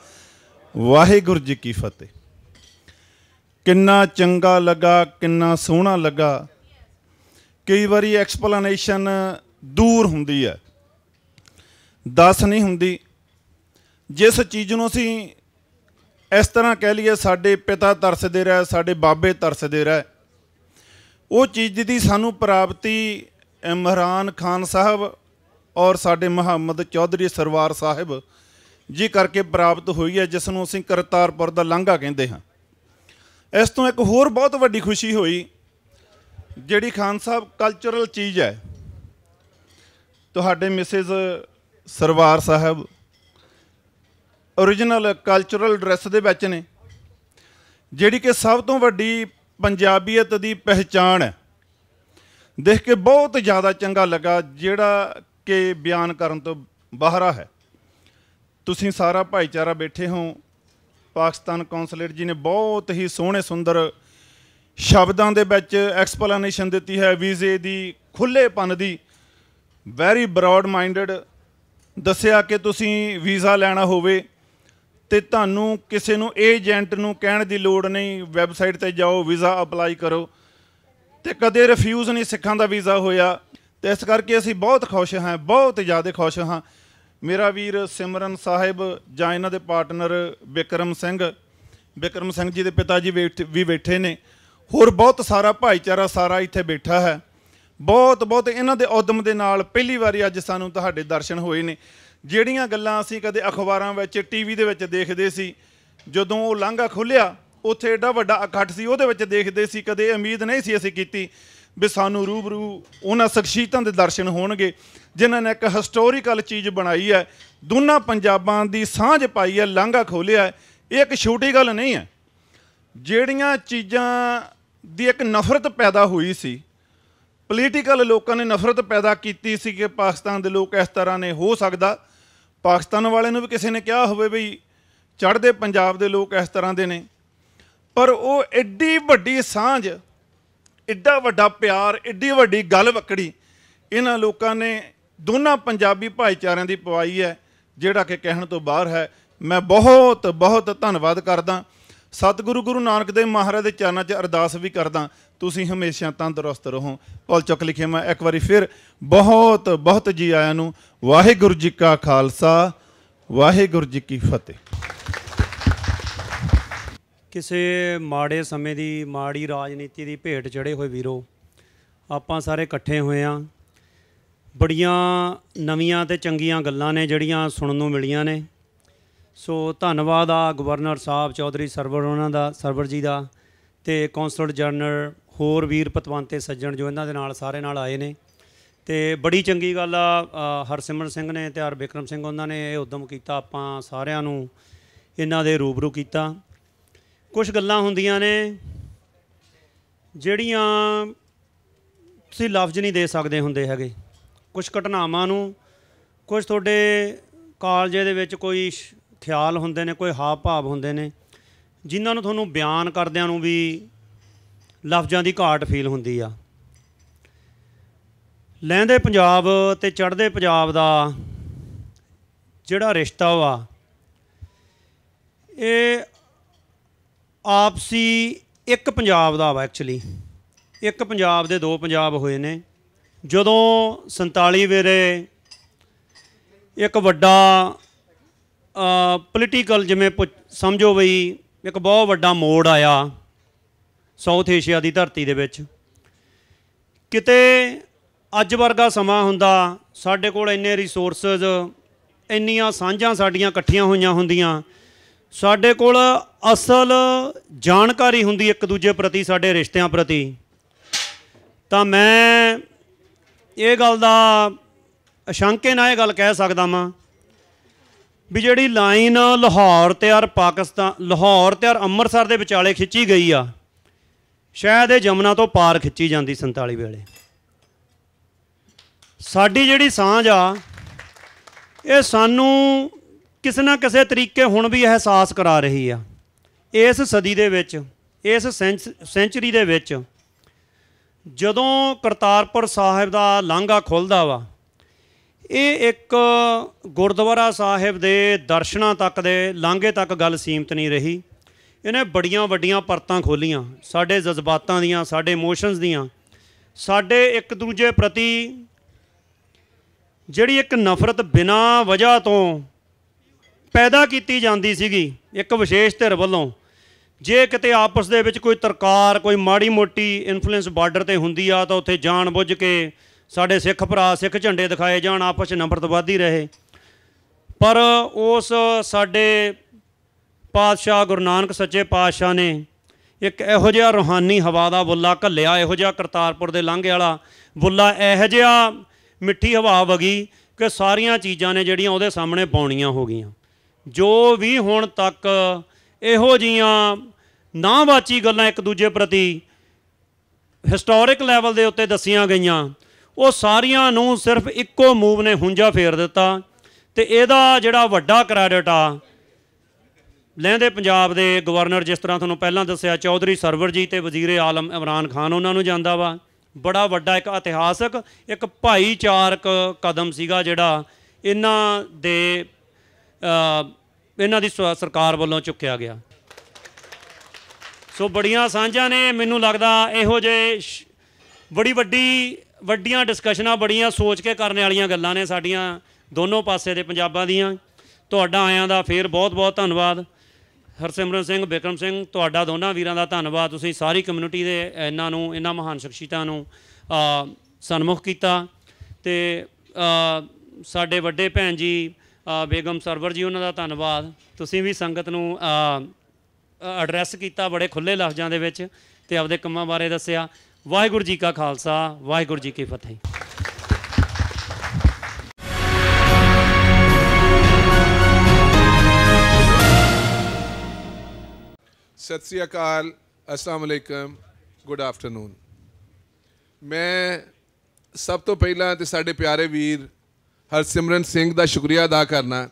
ਵਾਹਿਗੁਰੂ ਜੀ ਕੀ ਫਤਿਹ ਕਿੰਨਾ ਚੰਗਾ ਲੱਗਾ ਕਿੰਨਾ ਸੋਹਣਾ ਲੱਗਾ ਕਈ ਵਾਰੀ ਐਕਸਪਲੇਨੇਸ਼ਨ ਦੂਰ ਹੁੰਦੀ ਹੈ ਦੱਸ ਨਹੀਂ ਹੁੰਦੀ ਜਿਸ ਚੀਜ਼ ਨੂੰ ਅਸੀਂ ਇਸ ਤਰ੍ਹਾਂ ਕਹਿ ਲਈਏ ਸਾਡੇ ਪਿਤਾ ਤਰਸਦੇ ਰਹੇ ਸਾਡੇ ਬਾਬੇ ਤਰਸਦੇ ਰਹੇ ਉਹ ਚੀਜ਼ ਦੀ ਸਾਨੂੰ ਪ੍ਰਾਪਤੀ ਇਮਰਾਨ ਖਾਨ ਸਾਹਿਬ ਔਰ ਸਾਡੇ ਮੁਹੰਮਦ ਚੌਧਰੀ ਸਰਵਾਰ ਸਾਹਿਬ ਜੀ ਕਰਕੇ ਪ੍ਰਾਪਤ ਹੋਈ ਹੈ ਜਿਸ ਨੂੰ ਅਸੀਂ ਕਰਤਾਰਪੁਰ ਦਾ ਲਾਂਘਾ ਕਹਿੰਦੇ ਹਾਂ ਇਸ ਤੋਂ ਇੱਕ ਹੋਰ ਬਹੁਤ ਵੱਡੀ ਖੁਸ਼ੀ ਹੋਈ ਜਿਹੜੀ ਖਾਨ ਸਾਹਿਬ ਕਲਚਰਲ ਚੀਜ਼ ਹੈ ਤੁਹਾਡੇ Mrs Sarwar sahib origignal cultural dress ਦੇ ਵਿੱਚ ਨੇ ਜਿਹੜੀ ਕਿ ਸਭ ਤੋਂ ਵੱਡੀ ਪੰਜਾਬੀਅਤ ਦੀ ਪਹਿਚਾਣ ਹੈ ਦੇਖ ਕੇ ਬਹੁਤ ਜ਼ਿਆਦਾ ਚੰਗਾ ਲੱਗਾ ਜਿਹੜਾ ਕਿ ਬਿਆਨ ਕਰਨ ਤੋਂ ਬਾਹਰ ਹੈ ਤੁਸੀਂ ਸਾਰਾ ਭਾਈਚਾਰਾ ਬੈਠੇ ਹੋ ਪਾਕਿਸਤਾਨ ਕੌਂਸਲਰ ਜੀ ਨੇ ਬਹੁਤ ਹੀ ਸੋਹਣੇ ਸੁੰਦਰ ਸ਼ਬਦਾਂ ਦੇ ਵਿੱਚ ਐਕਸਪਲੇਨੇਸ਼ਨ ਦਿੱਤੀ ਹੈ ਵੀਜ਼ੇ ਦੀ ਖੁੱਲੇਪਨ ਦੀ ਵੈਰੀ ਬ੍ਰੌਡ ਮਾਈਂਡਡ ਦੱਸਿਆ ਕਿ ਤੁਸੀਂ ਵੀਜ਼ਾ ਲੈਣਾ ਹੋਵੇ ਤੇ ਤੁਹਾਨੂੰ ਕਿਸੇ ਨੂੰ ਏਜੰਟ ਨੂੰ ਕਹਿਣ ਦੀ ਲੋੜ ਨਹੀਂ ਵੈਬਸਾਈਟ ਤੇ ਜਾਓ ਵੀਜ਼ਾ ਅਪਲਾਈ ਕਰੋ ਤੇ ਕਦੇ ਰਿਫਿਊਜ਼ ਨਹੀਂ ਸਿੱਖਾਂ ਦਾ ਵੀਜ਼ਾ ਹੋਇਆ ਤੇ ਇਸ ਕਰਕੇ ਅਸੀਂ ਬਹੁਤ ਖੁਸ਼ ਹਾਂ ਬਹੁਤ ਜ਼ਿਆਦਾ ਖੁਸ਼ ਹਾਂ ਮੇਰਾ ਵੀਰ ਸਿਮਰਨ ਸਾਹਿਬ ਜਾਂ ਇਹਨਾਂ ਦੇ ਪਾਰਟਨਰ ਵਿਕਰਮ ਸਿੰਘ ਵਿਕਰਮ ਸਿੰਘ ਜੀ ਦੇ ਪਿਤਾ ਜੀ ਵੀ ਬੈਠੇ ਨੇ ਹੋਰ ਬਹੁਤ ਸਾਰਾ ਭਾਈਚਾਰਾ ਸਾਰਾ ਇੱਥੇ ਬੈਠਾ ਹੈ ਬਹੁਤ ਬਹੁਤ ਇਹਨਾਂ ਦੇ ਉਦਮ ਦੇ ਨਾਲ ਪਹਿਲੀ ਵਾਰੀ ਅੱਜ ਸਾਨੂੰ ਤੁਹਾਡੇ ਦਰਸ਼ਨ ਹੋਏ ਨੇ ਜਿਹੜੀਆਂ ਗੱਲਾਂ ਅਸੀਂ ਕਦੇ ਅਖਬਾਰਾਂ ਵਿੱਚ ਟੀਵੀ ਦੇ ਵਿੱਚ ਦੇਖਦੇ ਸੀ ਜਦੋਂ ਉਹ ਲਾਂਘਾ ਖੁੱਲਿਆ ਉੱਥੇ ਏਡਾ ਵੱਡਾ ਇਕੱਠ ਸੀ ਉਹਦੇ ਵਿੱਚ ਦੇਖਦੇ ਸੀ ਕਦੇ ਉਮੀਦ ਨਹੀਂ ਸੀ ਅਸੀਂ ਕੀਤੀ ਵੀ ਸਾਨੂੰ ਰੂਬਰੂ ਉਹਨਾਂ ਸ਼ਖਸੀਅਤਾਂ ਦੇ ਦਰਸ਼ਨ ਹੋਣਗੇ ਜਿਨ੍ਹਾਂ ਨੇ ਇੱਕ ਹਿਸਟੋਰੀਕਲ ਚੀਜ਼ ਬਣਾਈ ਹੈ ਦੋਨਾਂ ਪੰਜਾਬਾਂ ਦੀ ਸਾਂਝ ਪਾਈ ਹੈ ਲਾਂਘਾ ਖੋਲਿਆ ਹੈ ਇਹ ਇੱਕ ਛੋਟੀ ਗੱਲ ਨਹੀਂ ਹੈ ਜਿਹੜੀਆਂ ਚੀਜ਼ਾਂ ਦੀ ਇੱਕ ਨਫ਼ਰਤ ਪੈਦਾ ਹੋਈ ਸੀ ਪੋਲੀਟੀਕਲ ਲੋਕਾਂ ਨੇ ਨਫ਼ਰਤ ਪੈਦਾ ਕੀਤੀ ਸੀ ਕਿ ਪਾਕਿਸਤਾਨ ਦੇ ਲੋਕ ਇਸ ਤਰ੍ਹਾਂ ਨੇ ਹੋ ਸਕਦਾ ਪਾਕਿਸਤਾਨ ਵਾਲਿਆਂ ਨੂੰ ਵੀ ਕਿਸੇ ਨੇ ਕਿਹਾ ਹੋਵੇ ਬਈ ਚੜ੍ਹਦੇ ਪੰਜਾਬ ਦੇ ਲੋਕ ਇਸ ਤਰ੍ਹਾਂ ਦੇ ਨੇ ਪਰ ਉਹ ਐਡੀ ਵੱਡੀ ਸਾਂਝ ਇੱਡਾ ਵੱਡਾ ਪਿਆਰ ਇੱਡੀ ਵੱਡੀ ਗੱਲ ਵਕੜੀ ਇਹਨਾਂ ਲੋਕਾਂ ਨੇ ਦੋਨਾਂ ਪੰਜਾਬੀ ਭਾਈਚਾਰਿਆਂ ਦੀ ਪਵਾਈ ਹੈ ਜਿਹੜਾ ਕਿ ਕਹਿਣ ਤੋਂ ਬਾਹਰ ਹੈ ਮੈਂ ਬਹੁਤ ਬਹੁਤ ਧੰਨਵਾਦ ਕਰਦਾ ਸਤਿਗੁਰੂ ਗੁਰੂ ਨਾਨਕ ਦੇਵ ਮਹਾਰਾਜ ਦੇ ਚਰਨਾਂ 'ਚ ਅਰਦਾਸ ਵੀ ਕਰਦਾ ਤੁਸੀਂ ਹਮੇਸ਼ਾ ਤੰਦਰੁਸਤ ਰਹੋ ਪੌਲ ਚੱਕ ਲਿਖੇ ਮੈਂ ਇੱਕ ਵਾਰੀ ਫਿਰ ਬਹੁਤ ਬਹੁਤ ਜੀ ਆਇਆਂ ਨੂੰ ਵਾਹਿਗੁਰੂ ਜੀ ਕਾ ਖਾਲਸਾ ਵਾਹਿਗੁਰੂ ਜੀ ਕੀ ਫਤਿਹ ਕਿਸੇ ਮਾੜੇ ਸਮੇਂ ਦੀ ਮਾੜੀ ਰਾਜਨੀਤੀ ਦੀ ਭੇਟ ਚੜੇ ਹੋਏ ਵੀਰੋ ਆਪਾਂ ਸਾਰੇ ਇਕੱਠੇ ਹੋਏ ਆ ਬੜੀਆਂ ਨਵੀਆਂ ਤੇ ਚੰਗੀਆਂ ਗੱਲਾਂ ਨੇ ਜਿਹੜੀਆਂ ਸੁਣਨ ਨੂੰ ਮਿਲੀਆਂ ਨੇ ਸੋ ਧੰਨਵਾਦ ਆ ਗਵਰਨਰ ਸਾਹਿਬ ਚੌਧਰੀ ਸਰਵਰ ਉਹਨਾਂ ਦਾ ਸਰਵਰ ਜੀ ਦਾ ਤੇ ਕੌਂਸਲਰ ਜਨਰਲ ਹੋਰ ਵੀਰ ਪਤਵੰਤੇ ਸੱਜਣ ਜੋ ਇਹਨਾਂ ਦੇ ਨਾਲ ਸਾਰੇ ਨਾਲ ਆਏ ਨੇ ਤੇ ਬੜੀ ਚੰਗੀ ਗੱਲ ਆ ਹਰਸਿਮਰਨ ਸਿੰਘ ਨੇ ਤੇ ਹਰ ਬਿਕਰਮ ਸਿੰਘ ਉਹਨਾਂ ਨੇ ਇਹ ਉਦਮ ਕੀਤਾ ਆਪਾਂ ਸਾਰਿਆਂ ਨੂੰ ਇਹਨਾਂ ਦੇ ਰੂਬਰੂ ਕੀਤਾ ਕੁਝ ਗੱਲਾਂ ਹੁੰਦੀਆਂ ਨੇ ਜਿਹੜੀਆਂ ਤੁਸੀਂ ਲਫ਼ਜ਼ ਨਹੀਂ ਦੇ ਸਕਦੇ ਹੁੰਦੇ ਹੈਗੇ ਕੁਝ ਘਟਨਾਵਾਂ ਨੂੰ ਕੁਝ ਤੁਹਾਡੇ ਕਾਲਜੇ ਦੇ ਵਿੱਚ ਕੋਈ ਖਿਆਲ ਹੁੰਦੇ ਨੇ ਕੋਈ ਹਾਵ ਭਾਵ ਹੁੰਦੇ ਨੇ ਜਿਨ੍ਹਾਂ ਨੂੰ ਤੁਹਾਨੂੰ ਬਿਆਨ ਕਰਦਿਆਂ ਨੂੰ ਵੀ ਲਫ਼ਜ਼ਾਂ ਦੀ ਘਾਟ ਫੀਲ ਹੁੰਦੀ ਆ ਲੈਂਦੇ ਪੰਜਾਬ ਤੇ ਚੜ੍ਹਦੇ ਪੰਜਾਬ ਦਾ ਜਿਹੜਾ ਰਿਸ਼ਤਾ ਵਾ ਇਹ ਆਪਸੀ ਇੱਕ ਪੰਜਾਬ ਦਾ ਵਾ ਐਕਚੁਅਲੀ ਇੱਕ ਪੰਜਾਬ ਦੇ ਦੋ ਪੰਜਾਬ ਹੋਏ ਨੇ ਜਦੋਂ 47 ਵੇਰੇ ਇੱਕ ਵੱਡਾ ਪੋਲੀਟੀਕਲ ਜਿਵੇਂ ਸਮਝੋ ਬਈ ਇੱਕ ਬਹੁਤ ਵੱਡਾ ਮੋੜ ਆਇਆ ਸਾਊਥ ਏਸ਼ੀਆ ਦੀ ਧਰਤੀ ਦੇ ਵਿੱਚ ਕਿਤੇ ਅੱਜ ਵਰਗਾ ਸਮਾਂ ਹੁੰਦਾ ਸਾਡੇ ਕੋਲ ਇੰਨੇ ਰਿਸੋਰਸਸ ਇੰਨੀਆਂ ਸਾਂਝਾਂ ਸਾਡੀਆਂ ਇਕੱਠੀਆਂ ਹੋਈਆਂ ਹੁੰਦੀਆਂ ਸਾਡੇ ਕੋਲ ਅਸਲ ਜਾਣਕਾਰੀ ਹੁੰਦੀ ਇੱਕ ਦੂਜੇ ਪ੍ਰਤੀ ਸਾਡੇ ਰਿਸ਼ਤਿਆਂ ਪ੍ਰਤੀ ਤਾਂ ਮੈਂ ਇਹ ਗੱਲ ਦਾ ਅਸ਼ੰਕੇ ਨਾਲ ਇਹ ਗੱਲ ਕਹਿ ਸਕਦਾ ਮਾਂ ਵੀ ਜਿਹੜੀ ਲਾਈਨ ਲਾਹੌਰ ਤੇ ਆਰ ਪਾਕਿਸਤਾਨ ਲਾਹੌਰ ਤੇ ਆਰ ਅੰਮ੍ਰਿਤਸਰ ਦੇ ਵਿਚਾਲੇ ਖਿੱਚੀ ਗਈ ਆ ਸ਼ਾਇਦ ਇਹ ਜਮਨਾ ਤੋਂ ਪਾਰ ਖਿੱਚੀ ਜਾਂਦੀ 47 ਵੇਲੇ ਸਾਡੀ ਜਿਹੜੀ ਸਾਂਝ ਆ ਇਹ ਸਾਨੂੰ ਕਿਸੇ ਨਾ ਕਿਸੇ ਤਰੀਕੇ ਹੁਣ ਵੀ ਅਹਿਸਾਸ ਕਰਾ ਰਹੀ ਆ ਇਸ ਸਦੀ ਦੇ ਵਿੱਚ ਇਸ ਸੈਂਚਰੀ ਦੇ ਵਿੱਚ ਜਦੋਂ ਕਰਤਾਰਪੁਰ ਸਾਹਿਬ ਦਾ ਲਾਂਘਾ ਖੁੱਲਦਾ ਵਾ ਇਹ ਇੱਕ ਗੁਰਦੁਆਰਾ ਸਾਹਿਬ ਦੇ ਦਰਸ਼ਨਾਂ ਤੱਕ ਦੇ ਲਾਂਘੇ ਤੱਕ ਗੱਲ ਸੀਮਤ ਨਹੀਂ ਰਹੀ ਇਹਨੇ ਬੜੀਆਂ ਵੱਡੀਆਂ ਪਰਤਾਂ ਖੋਲੀਆਂ ਸਾਡੇ ਜਜ਼ਬਾਤਾਂ ਦੀਆਂ ਸਾਡੇ ਇਮੋਸ਼ਨਸ ਦੀਆਂ ਸਾਡੇ ਇੱਕ ਦੂਜੇ ਪ੍ਰਤੀ ਜਿਹੜੀ ਇੱਕ ਨਫ਼ਰਤ ਬਿਨਾ ਵਜ੍ਹਾ ਤੋਂ ਪੈਦਾ ਕੀਤੀ ਜਾਂਦੀ ਸੀਗੀ ਇੱਕ ਵਿਸ਼ੇਸ਼ ਧਿਰ ਵੱਲੋਂ ਜੇ ਕਿਤੇ ਆਪਸ ਦੇ ਵਿੱਚ ਕੋਈ ਤਰਕਾਰ ਕੋਈ ਮਾੜੀ ਮੋਟੀ ਇਨਫਲੂਐਂਸ ਬਾਰਡਰ ਤੇ ਹੁੰਦੀ ਆ ਤਾਂ ਉੱਥੇ ਜਾਣ ਬੁੱਝ ਕੇ ਸਾਡੇ ਸਿੱਖ ਭਰਾ ਸਿੱਖ ਝੰਡੇ ਦਿਖਾਏ ਜਾਣ ਆਪਸ ਵਿੱਚ ਨਫ਼ਰਤਵਾਦੀ ਰਹੇ ਪਰ ਉਸ ਸਾਡੇ ਪਾਤਸ਼ਾਹ ਗੁਰੂ ਨਾਨਕ ਸੱਚੇ ਪਾਤਸ਼ਾਹ ਨੇ ਇੱਕ ਇਹੋ ਜਿਹਾ ਰੋਹਾਨੀ ਹਵਾ ਦਾ ਬੁੱਲਾ ਘੱਲਿਆ ਇਹੋ ਜਿਹਾ ਕਰਤਾਰਪੁਰ ਦੇ ਲਾਂਘੇ ਵਾਲਾ ਬੁੱਲਾ ਇਹੋ ਜਿਹਾ ਮਿੱਠੀ ਹਵਾ ਵਗੀ ਕਿ ਸਾਰੀਆਂ ਚੀਜ਼ਾਂ ਨੇ ਜਿਹੜੀਆਂ ਉਹਦੇ ਸਾਹਮਣੇ ਪਾਉਣੀਆਂ ਹੋ ਗਈਆਂ ਜੋ ਵੀ ਹੁਣ ਤੱਕ ਇਹੋ ਜੀਆਂ ਨਾ ਗੱਲਾਂ ਇੱਕ ਦੂਜੇ ਪ੍ਰਤੀ ਹਿਸਟੋਰਿਕ ਲੈਵਲ ਦੇ ਉੱਤੇ ਦੱਸੀਆਂ ਗਈਆਂ ਉਹ ਸਾਰੀਆਂ ਨੂੰ ਸਿਰਫ ਇੱਕੋ ਮੂਵ ਨੇ ਹੁੰਜਾ ਫੇਰ ਦਿੱਤਾ ਤੇ ਇਹਦਾ ਜਿਹੜਾ ਵੱਡਾ ਕ੍ਰੈਡਿਟ ਆ ਲੈਂਦੇ ਪੰਜਾਬ ਦੇ ਗਵਰਨਰ ਜਿਸ ਤਰ੍ਹਾਂ ਤੁਹਾਨੂੰ ਪਹਿਲਾਂ ਦੱਸਿਆ ਚੌਧਰੀ ਸਰਵਰ ਜੀ ਤੇ ਵਜ਼ੀਰ ਆਲਮ ਇਮਰਾਨ ਖਾਨ ਉਹਨਾਂ ਨੂੰ ਜਾਂਦਾ ਵਾ ਬੜਾ ਵੱਡਾ ਇੱਕ ਇਤਿਹਾਸਕ ਇੱਕ ਭਾਈਚਾਰਕ ਕਦਮ ਸੀਗਾ ਜਿਹੜਾ ਇਹਨਾਂ ਦੇ ਇਹਨਾਂ ਦੀ ਸਰਕਾਰ ਵੱਲੋਂ ਚੁੱਕਿਆ ਗਿਆ ਸੋ ਬੜੀਆਂ ਸਾਂਝਾਂ ਨੇ ਮੈਨੂੰ ਲੱਗਦਾ ਇਹੋ ਜੇ ਬੜੀ ਵੱਡੀ ਵੱਡੀਆਂ ਡਿਸਕਸ਼ਨਾਂ ਬੜੀਆਂ ਸੋਚ ਕੇ ਕਰਨ ਵਾਲੀਆਂ ਗੱਲਾਂ ਨੇ ਸਾਡੀਆਂ ਦੋਨੋਂ ਪਾਸੇ ਦੇ ਪੰਜਾਬਾਂ ਦੀਆਂ ਤੁਹਾਡਾ ਆਇਆਂ ਦਾ ਫੇਰ ਬਹੁਤ-ਬਹੁਤ ਧੰਨਵਾਦ ਹਰਸਿਮਰਨ ਸਿੰਘ ਬਿਕਰਮ ਸਿੰਘ ਤੁਹਾਡਾ ਦੋਨਾਂ ਵੀਰਾਂ ਦਾ ਧੰਨਵਾਦ ਤੁਸੀਂ ਸਾਰੀ ਕਮਿਊਨਿਟੀ ਦੇ ਇਹਨਾਂ ਨੂੰ ਇਹਨਾਂ ਮਹਾਨ ਸ਼ਖਸੀਤਾਂ ਨੂੰ ਸਨਮੁਖ ਕੀਤਾ ਤੇ ਸਾਡੇ ਵੱਡੇ ਭੈਣ ਜੀ ਬੇਗਮ ਸਰਵਰ ਜੀ ਉਹਨਾਂ ਦਾ ਧੰਨਵਾਦ ਤੁਸੀਂ ਵੀ ਸੰਗਤ ਨੂੰ ਐਡਰੈਸ ਕੀਤਾ ਬੜੇ ਖੁੱਲੇ ਲਫ਼ਜ਼ਾਂ ਦੇ ਵਿੱਚ ਤੇ ਆਪਦੇ ਕੰਮਾਂ ਬਾਰੇ ਦੱਸਿਆ ਵਾਹਿਗੁਰੂ ਜੀ ਕਾ ਖਾਲਸਾ ਵਾਹਿਗੁਰੂ ਜੀ ਕੀ ਫਤਿਹ ਸਤਿ ਸ੍ਰੀ ਅਕਾਲ ਅਸਲਾਮ ਅਲੈਕਮ ਗੁੱਡ ਆਫਟਰਨੂਨ ਮੈਂ ਸਭ ਤੋਂ ਪਹਿਲਾਂ ਤੇ ਸਾਡੇ ਪਿਆਰੇ ਵੀਰ ਹਰਸਿਮਰਨ ਸਿੰਘ ਦਾ ਸ਼ੁਕਰੀਆ ਅਦਾ ਕਰਨਾ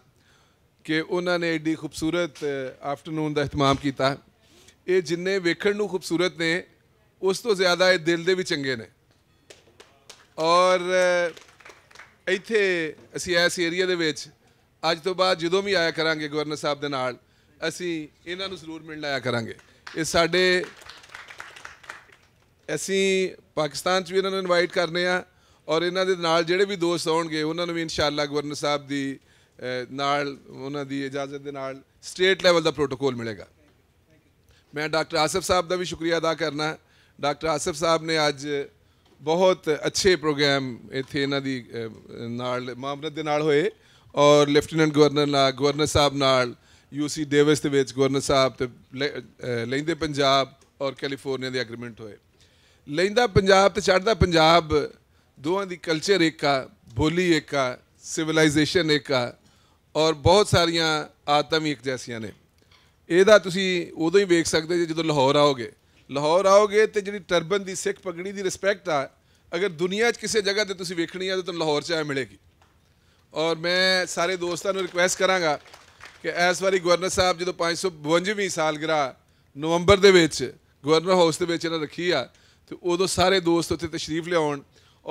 ਕਿ ਉਹਨਾਂ ਨੇ ਏਡੀ ਖੂਬਸੂਰਤ ਆਫਟਰਨੂਨ ਦਾ ਇhtmam ਕੀਤਾ ਇਹ ਜਿੰਨੇ ਵੇਖਣ ਨੂੰ ਖੂਬਸੂਰਤ ਨੇ ਉਸ ਤੋਂ ਜ਼ਿਆਦਾ ਇਹ ਦਿਲ ਦੇ ਵੀ ਚੰਗੇ ਨੇ ਔਰ ਇੱਥੇ ਅਸੀਂ ਐਸ ਏਰੀਆ ਦੇ ਵਿੱਚ ਅੱਜ ਤੋਂ ਬਾਅਦ ਜਦੋਂ ਵੀ ਆਇਆ ਕਰਾਂਗੇ ਗਵਰਨਰ ਸਾਹਿਬ ਦੇ ਨਾਲ ਅਸੀਂ ਇਹਨਾਂ ਨੂੰ ਜ਼ਰੂਰ ਮਿਲਣ ਆਇਆ ਕਰਾਂਗੇ ਇਹ ਸਾਡੇ ਅਸੀਂ ਪਾਕਿਸਤਾਨ 'ਚ ਵੀ ਇਹਨਾਂ ਨੂੰ ਇਨਵਾਈਟ ਕਰਨੇ ਆ ਔਰ ਇਹਨਾਂ ਦੇ ਨਾਲ ਜਿਹੜੇ ਵੀ ਦੋਸਤ ਆਉਣਗੇ ਉਹਨਾਂ ਨੂੰ ਵੀ ਇਨਸ਼ਾਅੱਲਾ ਗਵਰਨਰ ਸਾਹਿਬ ਦੀ ਨਾਲ ਉਹਨਾਂ ਦੀ ਇਜਾਜ਼ਤ ਦੇ ਨਾਲ ਸਟੇਟ ਲੈਵਲ ਦਾ ਪ੍ਰੋਟੋਕੋਲ ਮਿਲੇਗਾ ਮੈਂ ਡਾਕਟਰ ਆਸਫ ਸਾਹਿਬ ਦਾ ਵੀ ਸ਼ੁਕਰੀਆ ਅਦਾ ਕਰਨਾ ਡਾਕਟਰ ਆਸਫ ਸਾਹਿਬ ਨੇ ਅੱਜ ਬਹੁਤ ਅੱਛੇ ਪ੍ਰੋਗਰਾਮ ਇੱਥੇ ਇਹਨਾਂ ਦੀ ਨਾਲ ਮਾਮਲੇ ਦੇ ਨਾਲ ਹੋਏ ਔਰ ਲੈਫਟੀਨੈਂਟ ਗਵਰਨਰ ਨਾਲ ਗਵਰਨਰ ਸਾਹਿਬ ਨਾਲ ਯੂਸੀ ਡੇਵਿਸ ਦੇ ਵਿੱਚ ਗਵਰਨਰ ਸਾਹਿਬ ਤੇ ਲੈਂਦੇ ਪੰਜਾਬ ਔਰ ਕੈਲੀਫੋਰਨੀਆ ਦੇ ਐਗਰੀਮੈਂਟ ਹੋਏ ਲੈਂਦਾ ਪੰਜਾਬ ਤੇ ਚੜਦਾ ਪੰਜਾਬ ਦੋਹਾਂ ਦੀ ਕਲਚਰ ਇੱਕ ਆ ਬੋਲੀ ਇੱਕ ਆ ਸਿਵਲਾਈਜੇਸ਼ਨ ਇੱਕ ਆ ਔਰ ਬਹੁਤ ਸਾਰੀਆਂ ਆਤਮ ਇੱਕ ਜੈਸੀਆਂ ਨੇ ਇਹਦਾ ਤੁਸੀਂ ਉਦੋਂ ਹੀ ਵੇਖ ਸਕਦੇ ਜੇ ਜਦੋਂ ਲਾਹੌਰ ਆਓਗੇ ਲਾਹੌਰ ਆਓਗੇ ਤੇ ਜਿਹੜੀ ਟਰਬਨ ਦੀ ਸਿੱਖ ਪਗੜੀ ਦੀ ਰਿਸਪੈਕਟ ਆ ਅਗਰ ਦੁਨੀਆ 'ਚ ਕਿਸੇ ਜਗ੍ਹਾ ਤੇ ਤੁਸੀਂ ਵੇਖਣੀ ਆ ਤਾਂ ਲਾਹੌਰ 'ਚ ਆ ਮਿਲੇਗੀ ਔਰ ਮੈਂ ਸਾਰੇ ਦੋਸਤਾਂ ਨੂੰ ਰਿਕੁਐਸਟ ਕਰਾਂਗਾ ਕਿ ਇਸ ਵਾਰੀ ਗਵਰਨਰ ਸਾਹਿਬ ਜਦੋਂ 552ਵੀਂ ਸਾਲਗਿਰਾ ਨਵੰਬਰ ਦੇ ਵਿੱਚ ਗਵਰਨਰ ਹਾਊਸ ਦੇ ਵਿੱਚ ਇਹਨਾਂ ਰੱਖੀ ਆ ਤੇ ਉਦੋਂ ਸਾਰੇ ਦੋਸਤ ਉੱਥੇ ਤਸ਼ਰੀਫ ਲਿਆਉਣ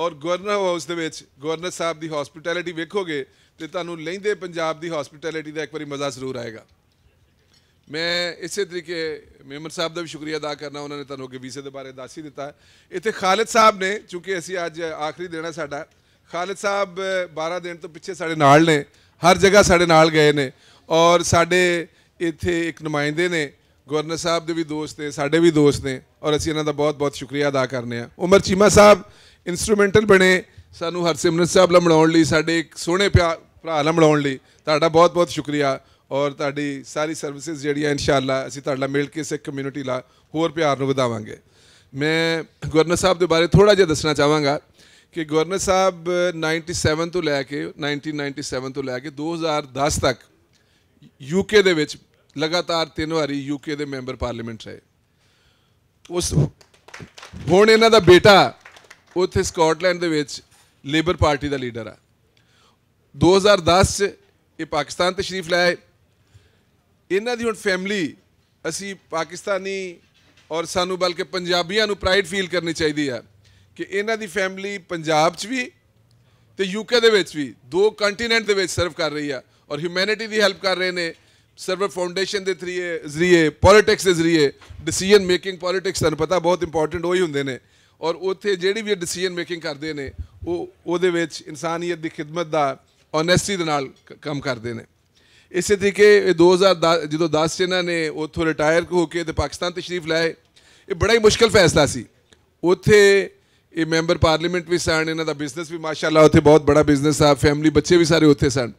ਔਰ ਗਵਰਨਰ ਹਾਊਸ ਦੇ ਵਿੱਚ ਗਵਰਨਰ ਸਾਹਿਬ ਦੀ ਹਸਪਿਟੈਲਿਟੀ ਵੇਖੋਗੇ ਤੇ ਤੁਹਾਨੂੰ ਲੈਂਦੇ ਪੰਜਾਬ ਦੀ ਹਸਪਿਟੈਲਿਟੀ ਦਾ ਇੱਕ ਵਾਰੀ ਮਜ਼ਾ ਜ਼ਰੂਰ ਆਏਗਾ ਮੈਂ ਇਸੇ ਤਰੀਕੇ ਮੈਂਬਰ ਸਾਹਿਬ ਦਾ ਵੀ ਸ਼ੁਕਰੀਆ ਅਦਾ ਕਰਨਾ ਉਹਨਾਂ ਨੇ ਤੁਹਾਨੂੰ ਕਿ ਵੀਜ਼ੇ ਦੇ ਬਾਰੇ ਦੱਸ ਹੀ ਦਿੱਤਾ ਇੱਥੇ ਖਾਲਿਦ ਸਾਹਿਬ ਨੇ ਕਿਉਂਕਿ ਅਸੀਂ ਅੱਜ ਆਖਰੀ ਦੇਣਾ ਸਾਡਾ ਖਾਲਿਦ ਸਾਹਿਬ 12 ਦਿਨ ਤੋਂ ਪਿੱਛੇ ਸਾਡੇ ਨਾਲ ਨੇ ਹਰ ਜਗ੍ਹਾ ਸਾਡੇ ਨਾਲ ਗਏ ਨੇ ਔਰ ਸਾਡੇ ਇੱਥੇ ਇੱਕ ਨੁਮਾਇੰਦੇ ਨੇ ਗਵਰਨਰ ਸਾਹਿਬ ਦੇ ਵੀ ਦੋਸਤ ਨੇ ਸਾਡੇ ਵੀ ਦੋਸਤ ਨੇ ਔਰ ਅਸੀਂ ਇਹਨਾਂ ਦਾ ਬਹੁਤ ਬਹੁਤ ਸ਼ੁਕਰੀਆ ਅਦਾ ਕਰਨੇ ਆ ਉਮਰ ਚੀਮਾ ਸਾਹਿਬ ਇਨਸਟਰੂਮੈਂਟਲ ਬਣੇ ਸਾਨੂੰ ਹਰਸਿਮਰਤ ਸਾਹਿਬ ਨਾਲ ਬਣਾਉਣ ਲਈ ਸਾਡੇ ਇੱਕ ਸੋਹਣੇ ਭਰਾ ਨਾਲ ਬਣਾਉਣ ਲਈ ਤੁਹਾਡਾ ਬਹੁਤ-ਬਹੁਤ ਸ਼ੁਕਰੀਆ ਔਰ ਤੁਹਾਡੀ ਸਾਰੀ ਸਰਵਿਸਿਜ਼ ਜਿਹੜੀਆਂ ਇਨਸ਼ਾਅੱਲਾ ਅਸੀਂ ਤੁਹਾਡਾ ਮਿਲ ਕੇ ਸਿੱਖ ਕਮਿਊਨਿਟੀ ਲਾ ਹੋਰ ਪਿਆਰ ਨੂੰ ਵਧਾਵਾਂਗੇ ਮੈਂ ਗਵਰਨਰ ਸਾਹਿਬ ਦੇ ਬਾਰੇ ਥੋੜਾ ਜਿਹਾ ਦੱਸਣਾ ਚਾਹਾਂਗਾ ਕਿ ਗਵਰਨਰ ਸਾਹਿਬ 97 ਤੋਂ ਲੈ ਕੇ 1997 ਤੋਂ ਲੈ ਕੇ 2010 ਤੱਕ ਯੂਕੇ ਦੇ ਵਿੱਚ ਲਗਾਤਾਰ ਤਿੰਨ ਵਾਰੀ ਯੂਕੇ ਦੇ ਮੈਂਬਰ ਪਾਰਲੀਮੈਂਟ ਰਹੇ ਉਸ ਹੁਣ ਇਹਨਾਂ ਦਾ ਬੇਟਾ ਉੱਥੇ ਸਕਾਟਲੈਂਡ ਦੇ ਵਿੱਚ ਲੇਬਰ ਪਾਰਟੀ ਦਾ ਲੀਡਰ ਆ 2010 ਚ ਇਹ ਪਾਕਿਸਤਾਨ ਤਸ਼ਰੀਫ ਲਾਇਆ ਇਹਨਾਂ ਦੀ ਹੁਣ ਫੈਮਿਲੀ ਅਸੀਂ ਪਾਕਿਸਤਾਨੀ ਔਰ ਸਾਨੂੰ ਬਲਕਿ ਪੰਜਾਬੀਆਂ ਨੂੰ ਪ੍ਰਾਈਡ ਫੀਲ ਕਰਨੀ ਚਾਹੀਦੀ ਆ ਕਿ ਇਹਨਾਂ ਦੀ ਫੈਮਿਲੀ ਪੰਜਾਬ 'ਚ ਵੀ ਤੇ ਯੂਕੇ ਦੇ ਵਿੱਚ ਵੀ ਦੋ ਕੰਟੀਨੈਂਟ ਦੇ ਵਿੱਚ ਸਰਵ ਕਰ ਰਹੀ ਆ ਔਰ ਹਿਊਮੈਨਿਟੀ ਦੀ ਹੈਲਪ ਕਰ ਰਹੇ ਨੇ ਸਰਵਰ ਫਾਊਂਡੇਸ਼ਨ ਦੇ ਥਰੀਏ ਜ਼ਰੀਏ ਪੋਲਿਟਿਕਸ ਦੇ ਜ਼ਰੀਏ ਡਿਸੀਜਨ ਮੇਕਿੰਗ ਪੋਲਿਟਿਕਸ ਤੁਹਾਨੂੰ ਪਤਾ ਬਹੁਤ ਇੰਪੋਰਟੈਂਟ ਹੋਈ ਹੁੰਦੇ ਨੇ ਔਰ ਉੱਥੇ ਜਿਹੜੀ ਵੀ ਡਿਸੀਜਨ ਮੇਕਿੰਗ ਕਰਦੇ ਨੇ ਉਹ ਉਹਦੇ ਵਿੱਚ ਇਨਸਾਨੀਅਤ ਦੀ ਖਿਦਮਤ ਦਾ ਓਨੈਸਟੀ ਦੇ ਨਾਲ ਕੰਮ ਕਰਦੇ ਨੇ ਇਸੇ ਤਰੀਕੇ 2010 ਜਦੋਂ 10 ਇਹਨਾਂ ਨੇ ਉੱਥੋਂ ਰਿਟਾਇਰ ਹੋ ਕੇ ਤੇ ਪਾਕਿਸਤਾਨ ਤਸ਼ਰੀਫ ਲਾਏ ਇਹ ਬੜਾ ਹੀ ਮੁਸ਼ਕਲ ਫੈਸਲਾ ਸੀ ਉੱਥੇ ਇਹ ਮੈਂਬਰ ਪਾਰਲੀਮੈਂਟ ਵੀ ਸਨ ਇਹਨਾਂ ਦਾ ਬਿਜ਼ਨਸ ਵੀ ਮਾਸ਼ਾਅੱਲਾ ਉੱਥੇ ਬਹੁਤ ਬੜਾ ਬਿਜ਼ਨਸ ਆ ਫੈਮਿਲੀ ਬੱਚੇ ਵੀ ਸਾਰੇ ਉੱਥੇ ਸਨ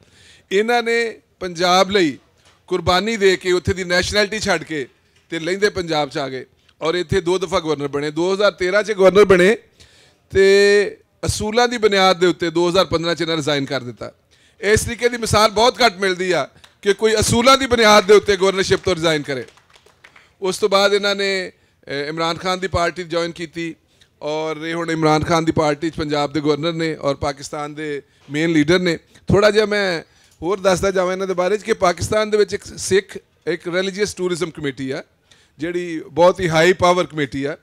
ਇਹਨਾਂ ਨੇ ਪੰਜਾਬ ਲਈ ਕੁਰਬਾਨੀ ਦੇ ਕੇ ਉੱਥੇ ਦੀ ਨੈਸ਼ਨੈਲਿਟੀ ਛੱਡ ਕੇ ਤੇ ਲੈਂਦੇ ਪੰਜਾਬ ਚ ਆ ਗਏ ਔਰ ਇੱਥੇ ਦੋ ਦਫਾ ਗਵਰਨਰ ਬਣੇ 2013 ਚ ਗਵਰਨਰ ਬਣੇ ਤੇ ਅਸੂਲਾਂ ਦੀ ਬੁਨਿਆਦ ਦੇ ਉੱਤੇ 2015 ਚ ਇਹਨਾਂ ਰਿਜ਼ਾਈਨ ਕਰ ਦਿੱਤਾ ਇਸ ਤਰੀਕੇ ਦੀ ਮਿਸਾਲ ਬਹੁਤ ਘੱਟ ਮਿਲਦੀ ਆ ਕਿ ਕੋਈ ਅਸੂਲਾਂ ਦੀ ਬੁਨਿਆਦ ਦੇ ਉੱਤੇ ਗਵਰਨਰਸ਼ਿਪ ਤੋਂ ਰਿਜ਼ਾਈਨ ਕਰੇ ਉਸ ਤੋਂ ਬਾਅਦ ਇਹਨਾਂ ਨੇ ਇਮਰਾਨ ਖਾਨ ਦੀ ਪਾਰਟੀ ਜੁਆਇਨ ਕੀਤੀ ਔਰ ਇਹ ਹੁਣ ਇਮਰਾਨ ਖਾਨ ਦੀ ਪਾਰਟੀ 'ਚ ਪੰਜਾਬ ਦੇ ਗਵਰਨਰ ਨੇ ਔਰ ਪਾਕਿਸਤਾਨ ਦੇ ਮੇਨ ਲੀਡਰ ਨੇ ਥੋੜਾ ਜਿਹਾ ਮੈਂ ਹੋਰ ਦੱਸਦਾ ਜਾਵਾਂ ਇਹਨਾਂ ਦੇ ਬਾਰੇ ਕਿ ਪਾਕਿਸਤਾਨ ਦੇ ਵਿੱਚ ਇੱਕ ਸਿੱਖ ਇੱਕ ਰਿਲੀਜੀਅਸ ਟੂਰਿਜ਼ਮ ਕਮੇਟੀ ਆ ਜਿਹੜੀ ਬਹੁਤ ਹੀ ਹਾਈ ਪਾਵਰ ਕਮੇਟੀ ਆ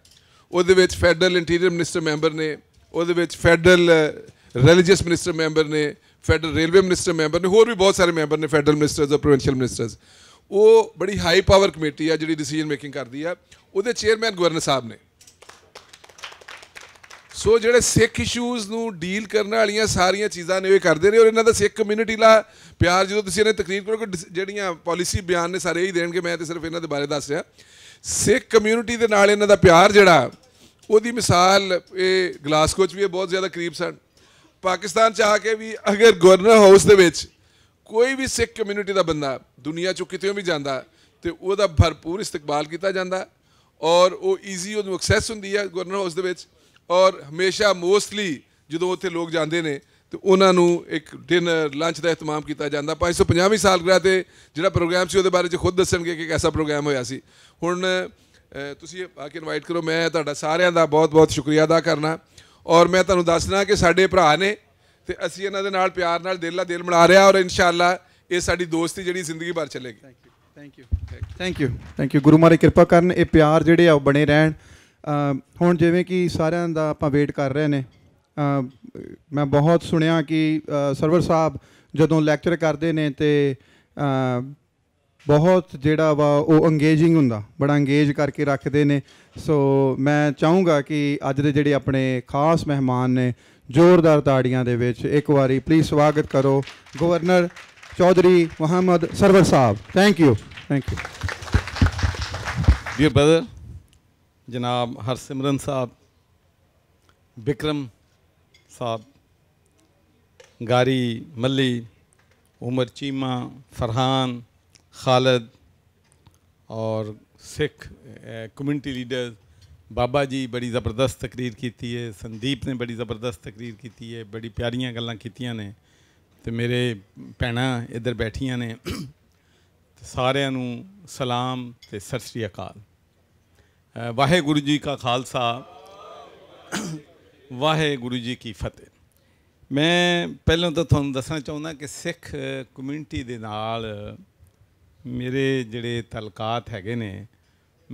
ਉਹਦੇ ਵਿੱਚ ਫੈਡਰਲ ਇੰਟੀਰੀਅਰ ਮਿਨਿਸਟਰ ਮੈਂਬਰ ਨੇ ਉਹਦੇ ਵਿੱਚ ਫੈਡਰਲ ਰਿਲੀਜੀਅਸ ਮਿਨਿਸਟਰ ਮੈਂਬਰ ਨੇ ਫੈਡਰਲ ਰੇਲਵੇ ਮਿਨਿਸਟਰ ਮੈਂਬਰ ਨੇ ਹੋਰ ਵੀ ਬਹੁਤ ਸਾਰੇ ਮੈਂਬਰ ਨੇ ਫੈਡਰਲ ਮਿਨਿਸਟਰਸ ਆ ਪ੍ਰੋਵਿੰਸ਼ੀਅਲ ਮਿਨਿਸਟਰਸ ਉਹ ਬੜੀ ਹਾਈ ਪਾਵਰ ਕਮੇਟੀ ਆ ਜਿਹੜੀ ਡਿਸੀਜਨ ਮੇਕਿੰਗ ਕਰਦੀ ਆ ਉਹਦੇ ਚੇਅਰਮੈਨ ਗਵਰਨਰ ਸਾਹਿਬ ਨੇ ਸੋ ਜਿਹੜੇ ਸਿੱਖ ਇਸ਼ੂਜ਼ ਨੂੰ ਡੀਲ ਕਰਨ ਵਾਲੀਆਂ ਸਾਰੀਆਂ ਚੀਜ਼ਾਂ ਨੇ ਉਹ ਕਰਦੇ ਨੇ ਔਰ ਇਹਨਾਂ ਦਾ ਸਿੱਖ ਕਮਿਊਨਿਟੀ ਦਾ ਪਿਆਰ ਜਦੋਂ ਤੁਸੀਂ ਇਹਨੇ ਤਕਰੀਰ ਕਰੋਗੇ ਜਿਹੜੀਆਂ ਪਾਲਿਸੀ ਬਿਆਨ ਨੇ ਸਾਰੇ ਹੀ ਦੇਣਗੇ ਮੈਂ ਤੇ ਸਿਰਫ ਇਹਨਾਂ ਦੇ ਬਾਰੇ ਦੱਸ ਰਿਹਾ ਸਿੱਖ ਕਮਿਊਨਿਟੀ ਦੇ ਨਾਲ ਇਹਨਾਂ ਦਾ ਪਿਆਰ ਜਿਹੜਾ ਉਹਦੀ ਮਿਸਾਲ ਇਹ ਗਲਾਸਕੋਚ ਵੀ ਬਹੁਤ ਜ਼ਿਆਦਾ ਕਰੀਬ ਸਨ ਪਾਕਿਸਤਾਨ 'ਚ ਆ ਕੇ ਵੀ ਅਗਰ ਗਵਰਨਰ ਹਾਊਸ ਦੇ ਵਿੱਚ ਕੋਈ ਵੀ ਸਿੱਖ ਕਮਿਊਨਿਟੀ ਦਾ ਬੰਦਾ ਦੁਨੀਆ 'ਚੋਂ ਕਿਤੇ ਵੀ ਜਾਂਦਾ ਤੇ ਉਹਦਾ ਭਰਪੂਰ ਇਸਤਕਬਾਲ ਕੀਤਾ ਜਾਂਦਾ ਔਰ ਉਹ ਈਜ਼ੀ ਉਹਨੂੰ ਐਕਸੈਸ ਹੁੰਦੀ ਹੈ ਗਵਰਨਰ ਹਾਊਸ ਦੇ ਵਿੱਚ ਔਰ ਹਮੇਸ਼ਾ ਮੋਸਟਲੀ ਜਦੋਂ ਉੱਥੇ ਲੋਕ ਜਾਂਦੇ ਨੇ ਤੇ ਉਹਨਾਂ ਨੂੰ ਇੱਕ ਡਿਨਰ ਲੰਚ ਦਾ ਇਤਮਾਮ ਕੀਤਾ ਜਾਂਦਾ 550ਵੀਂ ਸਾਲਗਿਰਾ ਤੇ ਜਿਹੜਾ ਪ੍ਰੋਗਰਾਮ ਸੀ ਉਹਦੇ ਬਾਰੇ ਚ ਖੁਦ ਦੱਸਣਗੇ ਕਿ ਕਿਹਦਾ ਪ੍ਰੋਗਰਾਮ ਹੋਇਆ ਸੀ ਹੁਣ ਤੁਸੀਂ ਆ ਕੇ ਇਨਵਾਈਟ ਕਰੋ ਮੈਂ ਤੁਹਾਡਾ ਸਾਰਿਆਂ ਦਾ ਬਹੁਤ-ਬਹੁਤ ਸ਼ੁਕਰੀਆ ਅਦਾ ਕਰਨਾ ਔਰ ਮੈਂ ਤੁਹਾਨੂੰ ਦੱਸਣਾ ਕਿ ਸਾਡੇ ਭਰਾ ਨੇ ਤੇ ਅਸੀਂ ਇਹਨਾਂ ਦੇ ਨਾਲ ਪਿਆਰ ਨਾਲ ਦਿਲ ਦਾ ਦਿਲ ਮਿਲਾ ਰਿਹਾ ਔਰ ਇਨਸ਼ਾਅੱਲਾ ਇਹ ਸਾਡੀ ਦੋਸਤੀ ਜਿਹੜੀ ਜ਼ਿੰਦਗੀ ਭਰ ਚੱਲੇਗੀ thank you thank you thank you Guru ਮਾਰੇ ਕਿਰਪਾ ਕਰਨ ਇਹ ਪਿਆਰ ਜਿਹੜੇ ਆ ਬਣੇ ਰਹਿਣ ਹੁਣ ਜਿਵੇਂ ਕਿ ਸਾਰਿਆਂ ਦਾ ਆਪਾਂ ਵੇਟ ਕਰ ਰਹੇ ਨੇ ਮੈਂ ਬਹੁਤ ਸੁਣਿਆ ਕਿ ਸਰਵਰ ਸਾਹਿਬ ਜਦੋਂ ਲੈਕਚਰ ਕਰਦੇ ਨੇ ਤੇ ਬਹੁਤ ਜਿਹੜਾ ਵਾ ਉਹ ਅੰਗੇਜਿੰਗ ਹੁੰਦਾ ਬੜਾ ਅੰਗੇਜ ਕਰਕੇ ਰੱਖਦੇ ਨੇ ਸੋ ਮੈਂ ਚਾਹੂੰਗਾ ਕਿ ਅੱਜ ਦੇ ਜਿਹੜੇ ਆਪਣੇ ਖਾਸ ਮਹਿਮਾਨ ਨੇ ਜ਼ੋਰਦਾਰ ਤਾੜੀਆਂ ਦੇ ਵਿੱਚ ਇੱਕ ਵਾਰੀ ਪਲੀਜ਼ ਸਵਾਗਤ ਕਰੋ governor Chaudhry Muhammad Sarwar sahib thank you thank you dear brother ਜਨਾਬ ਹਰਸਿਮਰਨ ਸਾਹਿਬ ਵਿਕਰਮ ਸਾਹਿਬ ਗਾਰੀ ਮੱਲੀ ਉਮਰ ਚੀਮਾ ਫਰਹਾਨ ਖਾਲਦ ਔਰ ਸਿੱਖ ਕਮਿਊਨਿਟੀ ਲੀਡਰ ਬਾਬਾ ਜੀ ਬੜੀ ਜ਼ਬਰਦਸਤ ਤਕਰੀਰ ਕੀਤੀ ਹੈ ਸੰਦੀਪ ਨੇ ਬੜੀ ਜ਼ਬਰਦਸਤ ਤਕਰੀਰ ਕੀਤੀ ਹੈ ਬੜੀ ਪਿਆਰੀਆਂ ਗੱਲਾਂ ਕੀਤੀਆਂ ਨੇ ਤੇ ਮੇਰੇ ਭੈਣਾਂ ਇੱਧਰ ਬੈਠੀਆਂ ਨੇ ਸਾਰਿਆਂ ਨੂੰ ਸਲਾਮ ਤੇ ਸਤਿ ਸ੍ਰੀ ਅਕਾਲ ਵਾਹਿਗੁਰੂ ਜੀ ਕਾ ਖਾਲਸਾ ਵਾਹਿਗੁਰੂ ਜੀ ਕੀ ਫਤਿਹ ਮੈਂ ਪਹਿਲਾਂ ਤਾਂ ਤੁਹਾਨੂੰ ਦੱਸਣਾ ਚਾਹੁੰਦਾ ਕਿ ਸਿੱਖ ਕਮਿਊਨਿਟੀ ਦੇ ਨਾਲ ਮੇਰੇ ਜਿਹੜੇ ਤਲਕਾਤ ਹੈਗੇ ਨੇ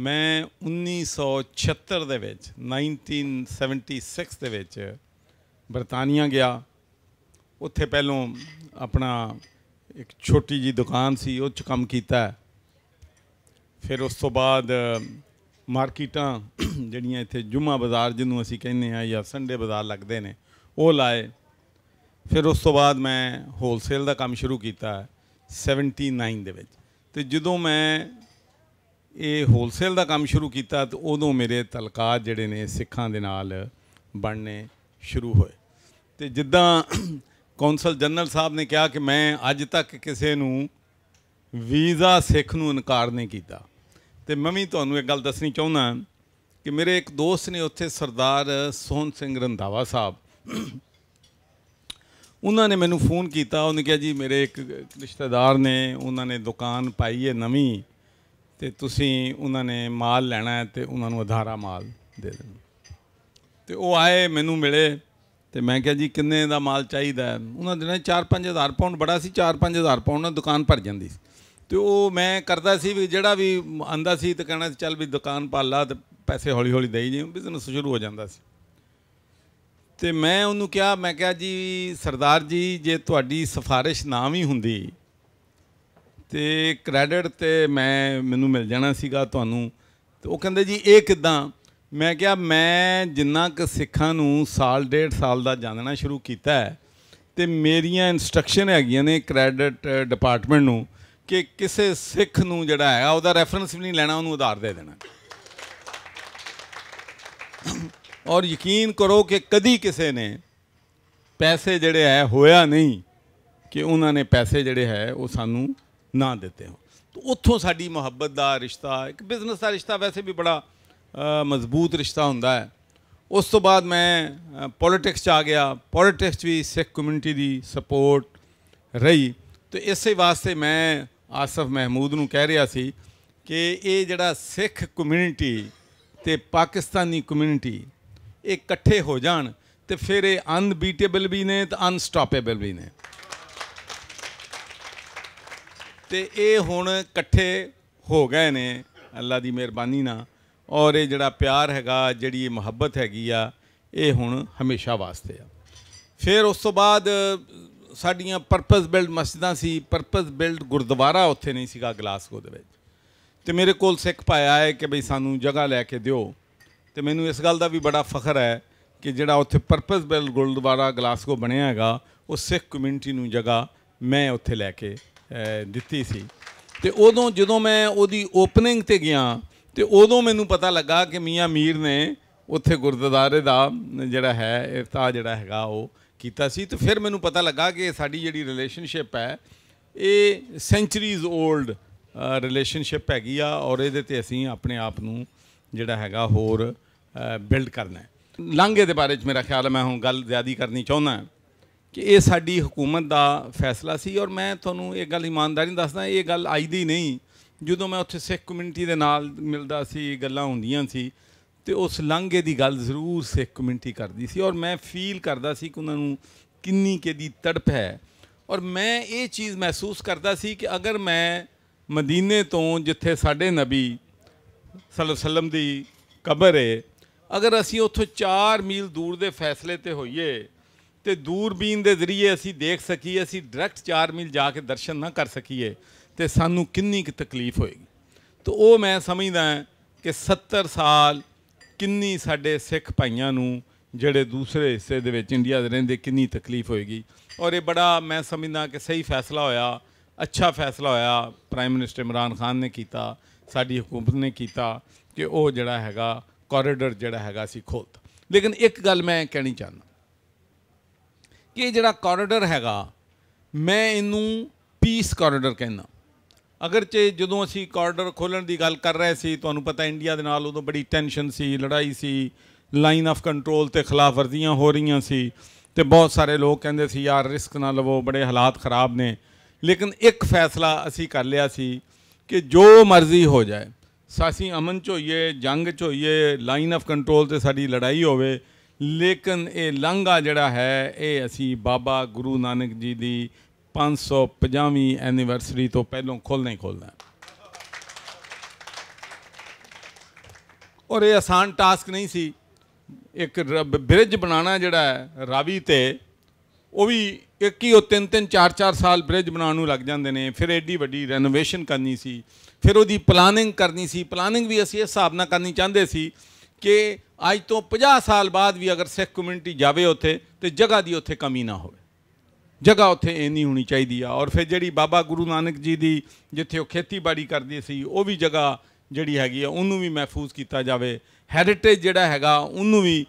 ਮੈਂ 1976 ਦੇ ਵਿੱਚ 1976 ਦੇ ਵਿੱਚ ਬਰਤਾਨੀਆ ਗਿਆ ਉੱਥੇ ਪਹਿਲਾਂ ਆਪਣਾ ਇੱਕ ਛੋਟੀ ਜੀ ਦੁਕਾਨ ਸੀ ਉਹ 'ਚ ਕੰਮ ਕੀਤਾ ਫਿਰ ਉਸ ਤੋਂ ਬਾਅਦ ਮਾਰਕੀਟਾਂ ਜਿਹੜੀਆਂ ਇੱਥੇ ਜੁਮਾ ਬਾਜ਼ਾਰ ਜਿਹਨੂੰ ਅਸੀਂ ਕਹਿੰਦੇ ਆ ਜਾਂ ਸੰਡੇ ਬਾਜ਼ਾਰ ਲੱਗਦੇ ਨੇ ਉਹ ਲਾਏ ਫਿਰ ਉਸ ਤੋਂ ਬਾਅਦ ਮੈਂ ਹੋਲਸੇਲ ਦਾ ਕੰਮ ਸ਼ੁਰੂ ਕੀਤਾ 79 ਦੇ ਵਿੱਚ ਤੇ ਜਦੋਂ ਮੈਂ ਇਹ ਹੋਲਸੇਲ ਦਾ ਕੰਮ ਸ਼ੁਰੂ ਕੀਤਾ ਤੇ ਉਦੋਂ ਮੇਰੇ ਤਲਕਾਤ ਜਿਹੜੇ ਨੇ ਸਿੱਖਾਂ ਦੇ ਨਾਲ ਬਣਨੇ ਸ਼ੁਰੂ ਹੋਏ ਤੇ ਜਿੱਦਾਂ ਕੌਂਸਲ ਜਨਰਲ ਸਾਹਿਬ ਨੇ ਕਿਹਾ ਕਿ ਮੈਂ ਅੱਜ ਤੱਕ ਕਿਸੇ ਨੂੰ ਵੀਜ਼ਾ ਸਿੱਖ ਨੂੰ ਇਨਕਾਰ ਨਹੀਂ ਕੀਤਾ ਤੇ ਮੈਂ ਵੀ ਤੁਹਾਨੂੰ ਇੱਕ ਗੱਲ ਦੱਸਣੀ ਚਾਹੁੰਦਾ ਕਿ ਮੇਰੇ ਇੱਕ ਦੋਸਤ ਨੇ ਉੱਥੇ ਸਰਦਾਰ ਸੋਹਨ ਸਿੰਘ ਰੰਧਾਵਾ ਸਾਹਿਬ ਉਹਨਾਂ ਨੇ ਮੈਨੂੰ ਫੋਨ ਕੀਤਾ ਉਹਨੇ ਕਿਹਾ ਜੀ ਮੇਰੇ ਇੱਕ ਰਿਸ਼ਤੇਦਾਰ ਨੇ ਉਹਨਾਂ ਨੇ ਦੁਕਾਨ ਪਾਈ ਹੈ ਨਵੀਂ ਤੇ ਤੁਸੀਂ ਉਹਨਾਂ ਨੇ ਮਾਲ ਲੈਣਾ ਹੈ ਤੇ ਉਹਨਾਂ ਨੂੰ ਆਧਾਰਾ ਮਾਲ ਦੇ ਦੇਣਾ ਤੇ ਉਹ ਆਏ ਮੈਨੂੰ ਮਿਲੇ ਤੇ ਮੈਂ ਕਿਹਾ ਜੀ ਕਿੰਨੇ ਦਾ ਮਾਲ ਚਾਹੀਦਾ ਉਹਨਾਂ ਦਿਨਾਂ 4-5000 ਪਾਉਂਡ ਬੜਾ ਸੀ 4-5000 ਪਾਉਂਡ ਨਾਲ ਦੁਕਾਨ ਭਰ ਜਾਂਦੀ ਸੀ ਤੇ ਉਹ ਮੈਂ ਕਰਦਾ ਸੀ ਵੀ ਜਿਹੜਾ ਵੀ ਆਂਦਾ ਸੀ ਤੇ ਕਹਿੰਦਾ ਚੱਲ ਵੀ ਦੁਕਾਨ ਪਾ ਲਾ ਤੇ ਪੈਸੇ ਹੌਲੀ ਹੌਲੀ ਦੇਈ ਜੀ ਬਿਜ਼ਨਸ ਸ਼ੁਰੂ ਹੋ ਜਾਂਦਾ ਸੀ ਤੇ ਮੈਂ ਉਹਨੂੰ ਕਿਹਾ ਮੈਂ ਕਿਹਾ ਜੀ ਸਰਦਾਰ ਜੀ ਜੇ ਤੁਹਾਡੀ ਸਿਫਾਰਿਸ਼ ਨਾ ਵੀ ਹੁੰਦੀ ਤੇ ਕ੍ਰੈਡਿਟ ਤੇ ਮੈਂ ਮੈਨੂੰ ਮਿਲ ਜਾਣਾ ਸੀਗਾ ਤੁਹਾਨੂੰ ਤੇ ਉਹ ਕਹਿੰਦੇ ਜੀ ਇਹ ਕਿਦਾਂ ਮੈਂ ਕਿਹਾ ਮੈਂ ਜਿੰਨਾ ਕੁ ਸਿੱਖਾਂ ਨੂੰ ਸਾਲ ਡੇਢ ਸਾਲ ਦਾ ਜਾਣਨਾ ਸ਼ੁਰੂ ਕੀਤਾ ਤੇ ਮੇਰੀਆਂ ਇਨਸਟਰਕਸ਼ਨ ਹੈਗੀਆਂ ਨੇ ਕ੍ਰੈਡਿਟ ਡਿਪਾਰਟਮੈਂਟ ਨੂੰ ਕਿ ਕਿਸੇ ਸਿੱਖ ਨੂੰ ਜਿਹੜਾ ਹੈ ਉਹਦਾ ਰੈਫਰੈਂਸ ਵੀ ਨਹੀਂ ਲੈਣਾ ਉਹਨੂੰ ਆਧਾਰ ਦੇ ਦੇਣਾ ਔਰ ਯਕੀਨ ਕਰੋ ਕਿ ਕਦੀ ਕਿਸੇ ਨੇ ਪੈਸੇ ਜਿਹੜੇ ਹੈ ਹੋਇਆ ਨਹੀਂ ਕਿ ਉਹਨਾਂ ਨੇ ਪੈਸੇ ਜਿਹੜੇ ਹੈ ਉਹ ਸਾਨੂੰ ਨਾ ਦਿੱਤੇ ਹੋ ਤਾਂ ਉੱਥੋਂ ਸਾਡੀ ਮੁਹੱਬਤ ਦਾ ਰਿਸ਼ਤਾ ਇੱਕ ਬਿਜ਼ਨਸ ਦਾ ਰਿਸ਼ਤਾ ਵੈਸੇ ਵੀ ਬੜਾ ਮਜ਼ਬੂਤ ਰਿਸ਼ਤਾ ਹੁੰਦਾ ਹੈ ਉਸ ਤੋਂ ਬਾਅਦ ਮੈਂ ਪੋਲਿਟਿਕਸ 'ਚ ਆ ਗਿਆ ਪੋਲਿਟਿਕਸ ਵੀ ਸਿੱਖ ਕਮਿਊਨਿਟੀ ਦੀ ਸਪੋਰਟ ਰਹੀ ਤੇ ਇਸੇ ਵਾਸਤੇ ਮੈਂ ਆਸਫ ਮਹਿਮੂਦ ਨੂੰ ਕਹਿ ਰਿਹਾ ਸੀ ਕਿ ਇਹ ਜਿਹੜਾ ਸਿੱਖ ਕਮਿਊਨਿਟੀ ਤੇ ਪਾਕਿਸਤਾਨੀ ਕਮਿਊਨਿਟੀ ਇਹ ਇਕੱਠੇ ਹੋ ਜਾਣ ਤੇ ਫਿਰ ਇਹ ਅਨਬੀਟੇਬਲ ਵੀ ਨੇ ਤੇ ਅਨਸਟਾਪੇਬਲ ਵੀ ਨੇ ਤੇ ਇਹ ਹੁਣ ਇਕੱਠੇ ਹੋ ਗਏ ਨੇ ਅੱਲਾ ਦੀ ਮਿਹਰਬਾਨੀ ਨਾਲ ਔਰ ਇਹ ਜਿਹੜਾ ਪਿਆਰ ਹੈਗਾ ਜਿਹੜੀ ਮੁਹੱਬਤ ਹੈਗੀ ਆ ਇਹ ਹੁਣ ਹਮੇਸ਼ਾ ਵਾਸਤੇ ਆ ਫਿਰ ਉਸ ਤੋਂ ਬਾਅਦ ਸਾਡੀਆਂ ਪਰਪਸ ਬਿਲਡ ਮਸਜਿਦਾਂ ਸੀ ਪਰਪਸ ਬਿਲਡ ਗੁਰਦੁਆਰਾ ਉੱਥੇ ਨਹੀਂ ਸੀਗਾ ਗਲਾਸਗੋ ਦੇ ਵਿੱਚ ਤੇ ਮੇਰੇ ਕੋਲ ਸਿੱਖ ਪਾਇਆ ਹੈ ਕਿ ਬਈ ਸਾਨੂੰ ਜਗ੍ਹਾ ਲੈ ਕੇ ਦਿਓ ਤੇ ਮੈਨੂੰ ਇਸ ਗੱਲ ਦਾ ਵੀ ਬੜਾ ਫਖਰ ਹੈ ਕਿ ਜਿਹੜਾ ਉੱਥੇ ਪਰਪਸ ਬਿਲਡ ਗੁਰਦੁਆਰਾ ਗਲਾਸਗੋ ਬਣਿਆ ਹੈਗਾ ਉਹ ਸਿੱਖ ਕਮਿਊਨਿਟੀ ਨੂੰ ਜਗ੍ਹਾ ਮੈਂ ਉੱਥੇ ਲੈ ਕੇ ਦਿੱਤੀ ਸੀ ਤੇ ਉਦੋਂ ਜਦੋਂ ਮੈਂ ਉਹਦੀ ਓਪਨਿੰਗ ਤੇ ਗਿਆ ਤੇ ਉਦੋਂ ਮੈਨੂੰ ਪਤਾ ਲੱਗਾ ਕਿ ਮੀਆਂ ਮੀਰ ਨੇ ਉੱਥੇ ਗੁਰਦੁਆਰੇ ਦਾ ਜਿਹੜਾ ਹੈ ਇਰਤਾ ਜਿਹੜਾ ਹੈਗਾ ਉਹ ਕੀਤਾ ਸੀ ਤੇ ਫਿਰ ਮੈਨੂੰ ਪਤਾ ਲੱਗਾ ਕਿ ਸਾਡੀ ਜਿਹੜੀ ਰਿਲੇਸ਼ਨਸ਼ਿਪ ਹੈ ਇਹ ਸੈਂਚਰੀਜ਼ 올ਡ ਰਿਲੇਸ਼ਨਸ਼ਿਪ ਹੈਗੀ ਆ ਔਰ ਇਹਦੇ ਤੇ ਅਸੀਂ ਆਪਣੇ ਆਪ ਨੂੰ ਜਿਹੜਾ ਹੈਗਾ ਹੋਰ ਬਿਲਡ ਕਰਨਾ ਹੈ ਲਾਂਘੇ ਦੇ ਬਾਰੇ ਵਿੱਚ ਮੇਰਾ ਖਿਆਲ ਹੈ ਮੈਂ ਹੁਣ ਗੱਲ ਜ਼ਿਆਦੀ ਕਰਨੀ ਚਾਹੁੰਦਾ ਕਿ ਇਹ ਸਾਡੀ ਹਕੂਮਤ ਦਾ ਫੈਸਲਾ ਸੀ ਔਰ ਮੈਂ ਤੁਹਾਨੂੰ ਇਹ ਗੱਲ ਇਮਾਨਦਾਰੀ ਦੱਸਦਾ ਇਹ ਗੱਲ ਅੱਜ ਦੀ ਨਹੀਂ ਜਦੋਂ ਮੈਂ ਉੱਥੇ ਸਿੱਖ ਕਮਿਊਨਿਟੀ ਦੇ ਨਾਲ ਮਿਲਦਾ ਸੀ ਗੱਲਾਂ ਹੁੰਦੀਆਂ ਸੀ ਤੇ ਉਸ ਲਾਂਘੇ ਦੀ ਗੱਲ ਜ਼ਰੂਰ ਸਿੱਖ ਕਮਿਊਨਿਟੀ ਕਰਦੀ ਸੀ ਔਰ ਮੈਂ ਫੀਲ ਕਰਦਾ ਸੀ ਕਿ ਉਹਨਾਂ ਨੂੰ ਕਿੰਨੀ ਕੇ ਦੀ ਤੜਪ ਹੈ ਔਰ ਮੈਂ ਇਹ ਚੀਜ਼ ਮਹਿਸੂਸ ਕਰਦਾ ਸੀ ਕਿ ਅਗਰ ਮੈਂ ਮਦੀਨੇ ਤੋਂ ਜਿੱਥੇ ਸਾਡੇ ਨਬੀ ਸੱਲਮ ਦੀ ਕਬਰ ਹੈ ਅਗਰ ਅਸੀਂ ਉੱਥੋਂ 4 ਮੀਲ ਦੂਰ ਦੇ ਫੈਸਲੇ ਤੇ ਹੋਈਏ ਤੇ ਦੂਰਬੀਨ ਦੇ ਜ਼ਰੀਏ ਅਸੀਂ ਦੇਖ ਸਕੀਏ ਅਸੀਂ ਡਾਇਰੈਕਟ 4 ਮੀਲ ਜਾ ਕੇ ਦਰਸ਼ਨ ਨਾ ਕਰ ਸਕੀਏ ਤੇ ਸਾਨੂੰ ਕਿੰਨੀ ਕਿ ਤਕਲੀਫ ਹੋਏਗੀ ਤੋ ਉਹ ਮੈਂ ਸਮਝਦਾ ਕਿ 70 ਸਾਲ ਕਿੰਨੀ ਸਾਡੇ ਸਿੱਖ ਭਾਈਆਂ ਨੂੰ ਜਿਹੜੇ ਦੂਸਰੇ ਹਿੱਸੇ ਦੇ ਵਿੱਚ ਇੰਡੀਆ ਦੇ ਰਹਿੰਦੇ ਕਿੰਨੀ ਤਕਲੀਫ ਹੋਏਗੀ ਔਰ ਇਹ ਬੜਾ ਮੈਂ ਸਮਝਦਾ ਕਿ ਸਹੀ ਫੈਸਲਾ ਹੋਇਆ ਅੱਛਾ ਫੈਸਲਾ ਹੋਇਆ ਪ੍ਰਾਈਮ ਮਿਨਿਸਟਰ ਇਮਰਾਨ ਖਾਨ ਨੇ ਕੀਤਾ ਸਾਡੀ ਹਕੂਮਤ ਨੇ ਕੀਤਾ ਕਿ ਉਹ ਜਿਹੜਾ ਹੈਗਾ ਕੋਰੀਡੋਰ ਜਿਹੜਾ ਹੈਗਾ ਸੀ ਖੋਲਤ ਲੇਕਿਨ ਇੱਕ ਗੱਲ ਮੈਂ ਕਹਿਣੀ ਚਾਹੁੰਦਾ ਕਿ ਜਿਹੜਾ ਕੋਰੀਡੋਰ ਹੈਗਾ ਮੈਂ ਇਹਨੂੰ ਪੀਸ ਕੋਰੀਡੋਰ ਕਹਿੰਦਾ ਅਗਰਚੇ ਜਦੋਂ ਅਸੀਂ ਕਾਰਡਰ ਖੋਲਣ ਦੀ ਗੱਲ ਕਰ ਰਹੇ ਸੀ ਤੁਹਾਨੂੰ ਪਤਾ ਇੰਡੀਆ ਦੇ ਨਾਲ ਉਦੋਂ ਬੜੀ ਟੈਨਸ਼ਨ ਸੀ ਲੜਾਈ ਸੀ ਲਾਈਨ ਆਫ ਕੰਟਰੋਲ ਤੇ ਖਿਲਾਫ ਵਰਦੀਆਂ ਹੋ ਰਹੀਆਂ ਸੀ ਤੇ ਬਹੁਤ ਸਾਰੇ ਲੋਕ ਕਹਿੰਦੇ ਸੀ ਯਾਰ ਰਿਸਕ ਨਾ ਲਵੋ ਬੜੇ ਹਾਲਾਤ ਖਰਾਬ ਨੇ ਲੇਕਿਨ ਇੱਕ ਫੈਸਲਾ ਅਸੀਂ ਕਰ ਲਿਆ ਸੀ ਕਿ ਜੋ ਮਰਜ਼ੀ ਹੋ ਜਾਏ ਸਾਸੀ ਅਮਨ ਚ ਹੋਈਏ ਜੰਗ ਚ ਹੋਈਏ ਲਾਈਨ ਆਫ ਕੰਟਰੋਲ ਤੇ ਸਾਡੀ ਲੜਾਈ ਹੋਵੇ ਲੇਕਿਨ ਇਹ ਲੰਗਾ ਜਿਹੜਾ ਹੈ ਇਹ ਅਸੀਂ ਬਾਬਾ ਗੁਰੂ ਨਾਨਕ ਜੀ ਦੀ 550ਵੀਂ ਐਨੀਵਰਸਰੀ ਤੋਂ ਪਹਿਲਾਂ ਖੋਲਣਾ ਹੀ ਖੋਲਣਾ ਔਰ ਇਹ ਆਸਾਨ ਟਾਸਕ ਨਹੀਂ ਸੀ ਇੱਕ ਬ੍ਰਿਜ ਬਣਾਉਣਾ ਜਿਹੜਾ ਹੈ ਰਾਵੀ ਤੇ ਉਹ ਵੀ ਇੱਕ ਹੀ ਉਹ ਤਿੰਨ ਤਿੰਨ ਚਾਰ ਚਾਰ ਸਾਲ ਬ੍ਰਿਜ ਬਣਾਉਣ ਨੂੰ ਲੱਗ ਜਾਂਦੇ ਨੇ ਫਿਰ ਐਡੀ ਵੱਡੀ ਰੈਨੋਵੇਸ਼ਨ ਕਰਨੀ ਸੀ ਫਿਰ ਉਹਦੀ ਪਲਾਨਿੰਗ ਕਰਨੀ ਸੀ ਪਲਾਨਿੰਗ ਵੀ ਅਸੀਂ ਇਸ ਹਿਸਾਬ ਨਾਲ ਕਰਨੀ ਚਾਹੁੰਦੇ ਸੀ ਕਿ ਅੱਜ ਤੋਂ 50 ਸਾਲ ਬਾਅਦ ਵੀ ਅਗਰ ਸਿੱਖ ਕਮਿਊਨਿਟੀ ਜਾਵੇ ਉੱਥੇ ਤੇ ਜਗ੍ਹਾ ਦੀ ਉੱਥੇ ਕਮੀ ਨਾ ਹੋਵੇ ਜਗ੍ਹਾ ਉੱਥੇ ਇੰਨੀ ਹੋਣੀ ਚਾਹੀਦੀ ਆ ਔਰ ਫਿਰ ਜਿਹੜੀ ਬਾਬਾ ਗੁਰੂ ਨਾਨਕ ਜੀ ਦੀ ਜਿੱਥੇ ਉਹ ਖੇਤੀਬਾੜੀ ਕਰਦੇ ਸੀ ਉਹ ਵੀ ਜਗ੍ਹਾ ਜਿਹੜੀ ਹੈਗੀ ਆ ਉਹਨੂੰ ਵੀ ਮਹਿਫੂਜ਼ ਕੀਤਾ ਜਾਵੇ ਹੈਰੀਟੇਜ ਜਿਹੜਾ ਹੈਗਾ ਉਹਨੂੰ ਵੀ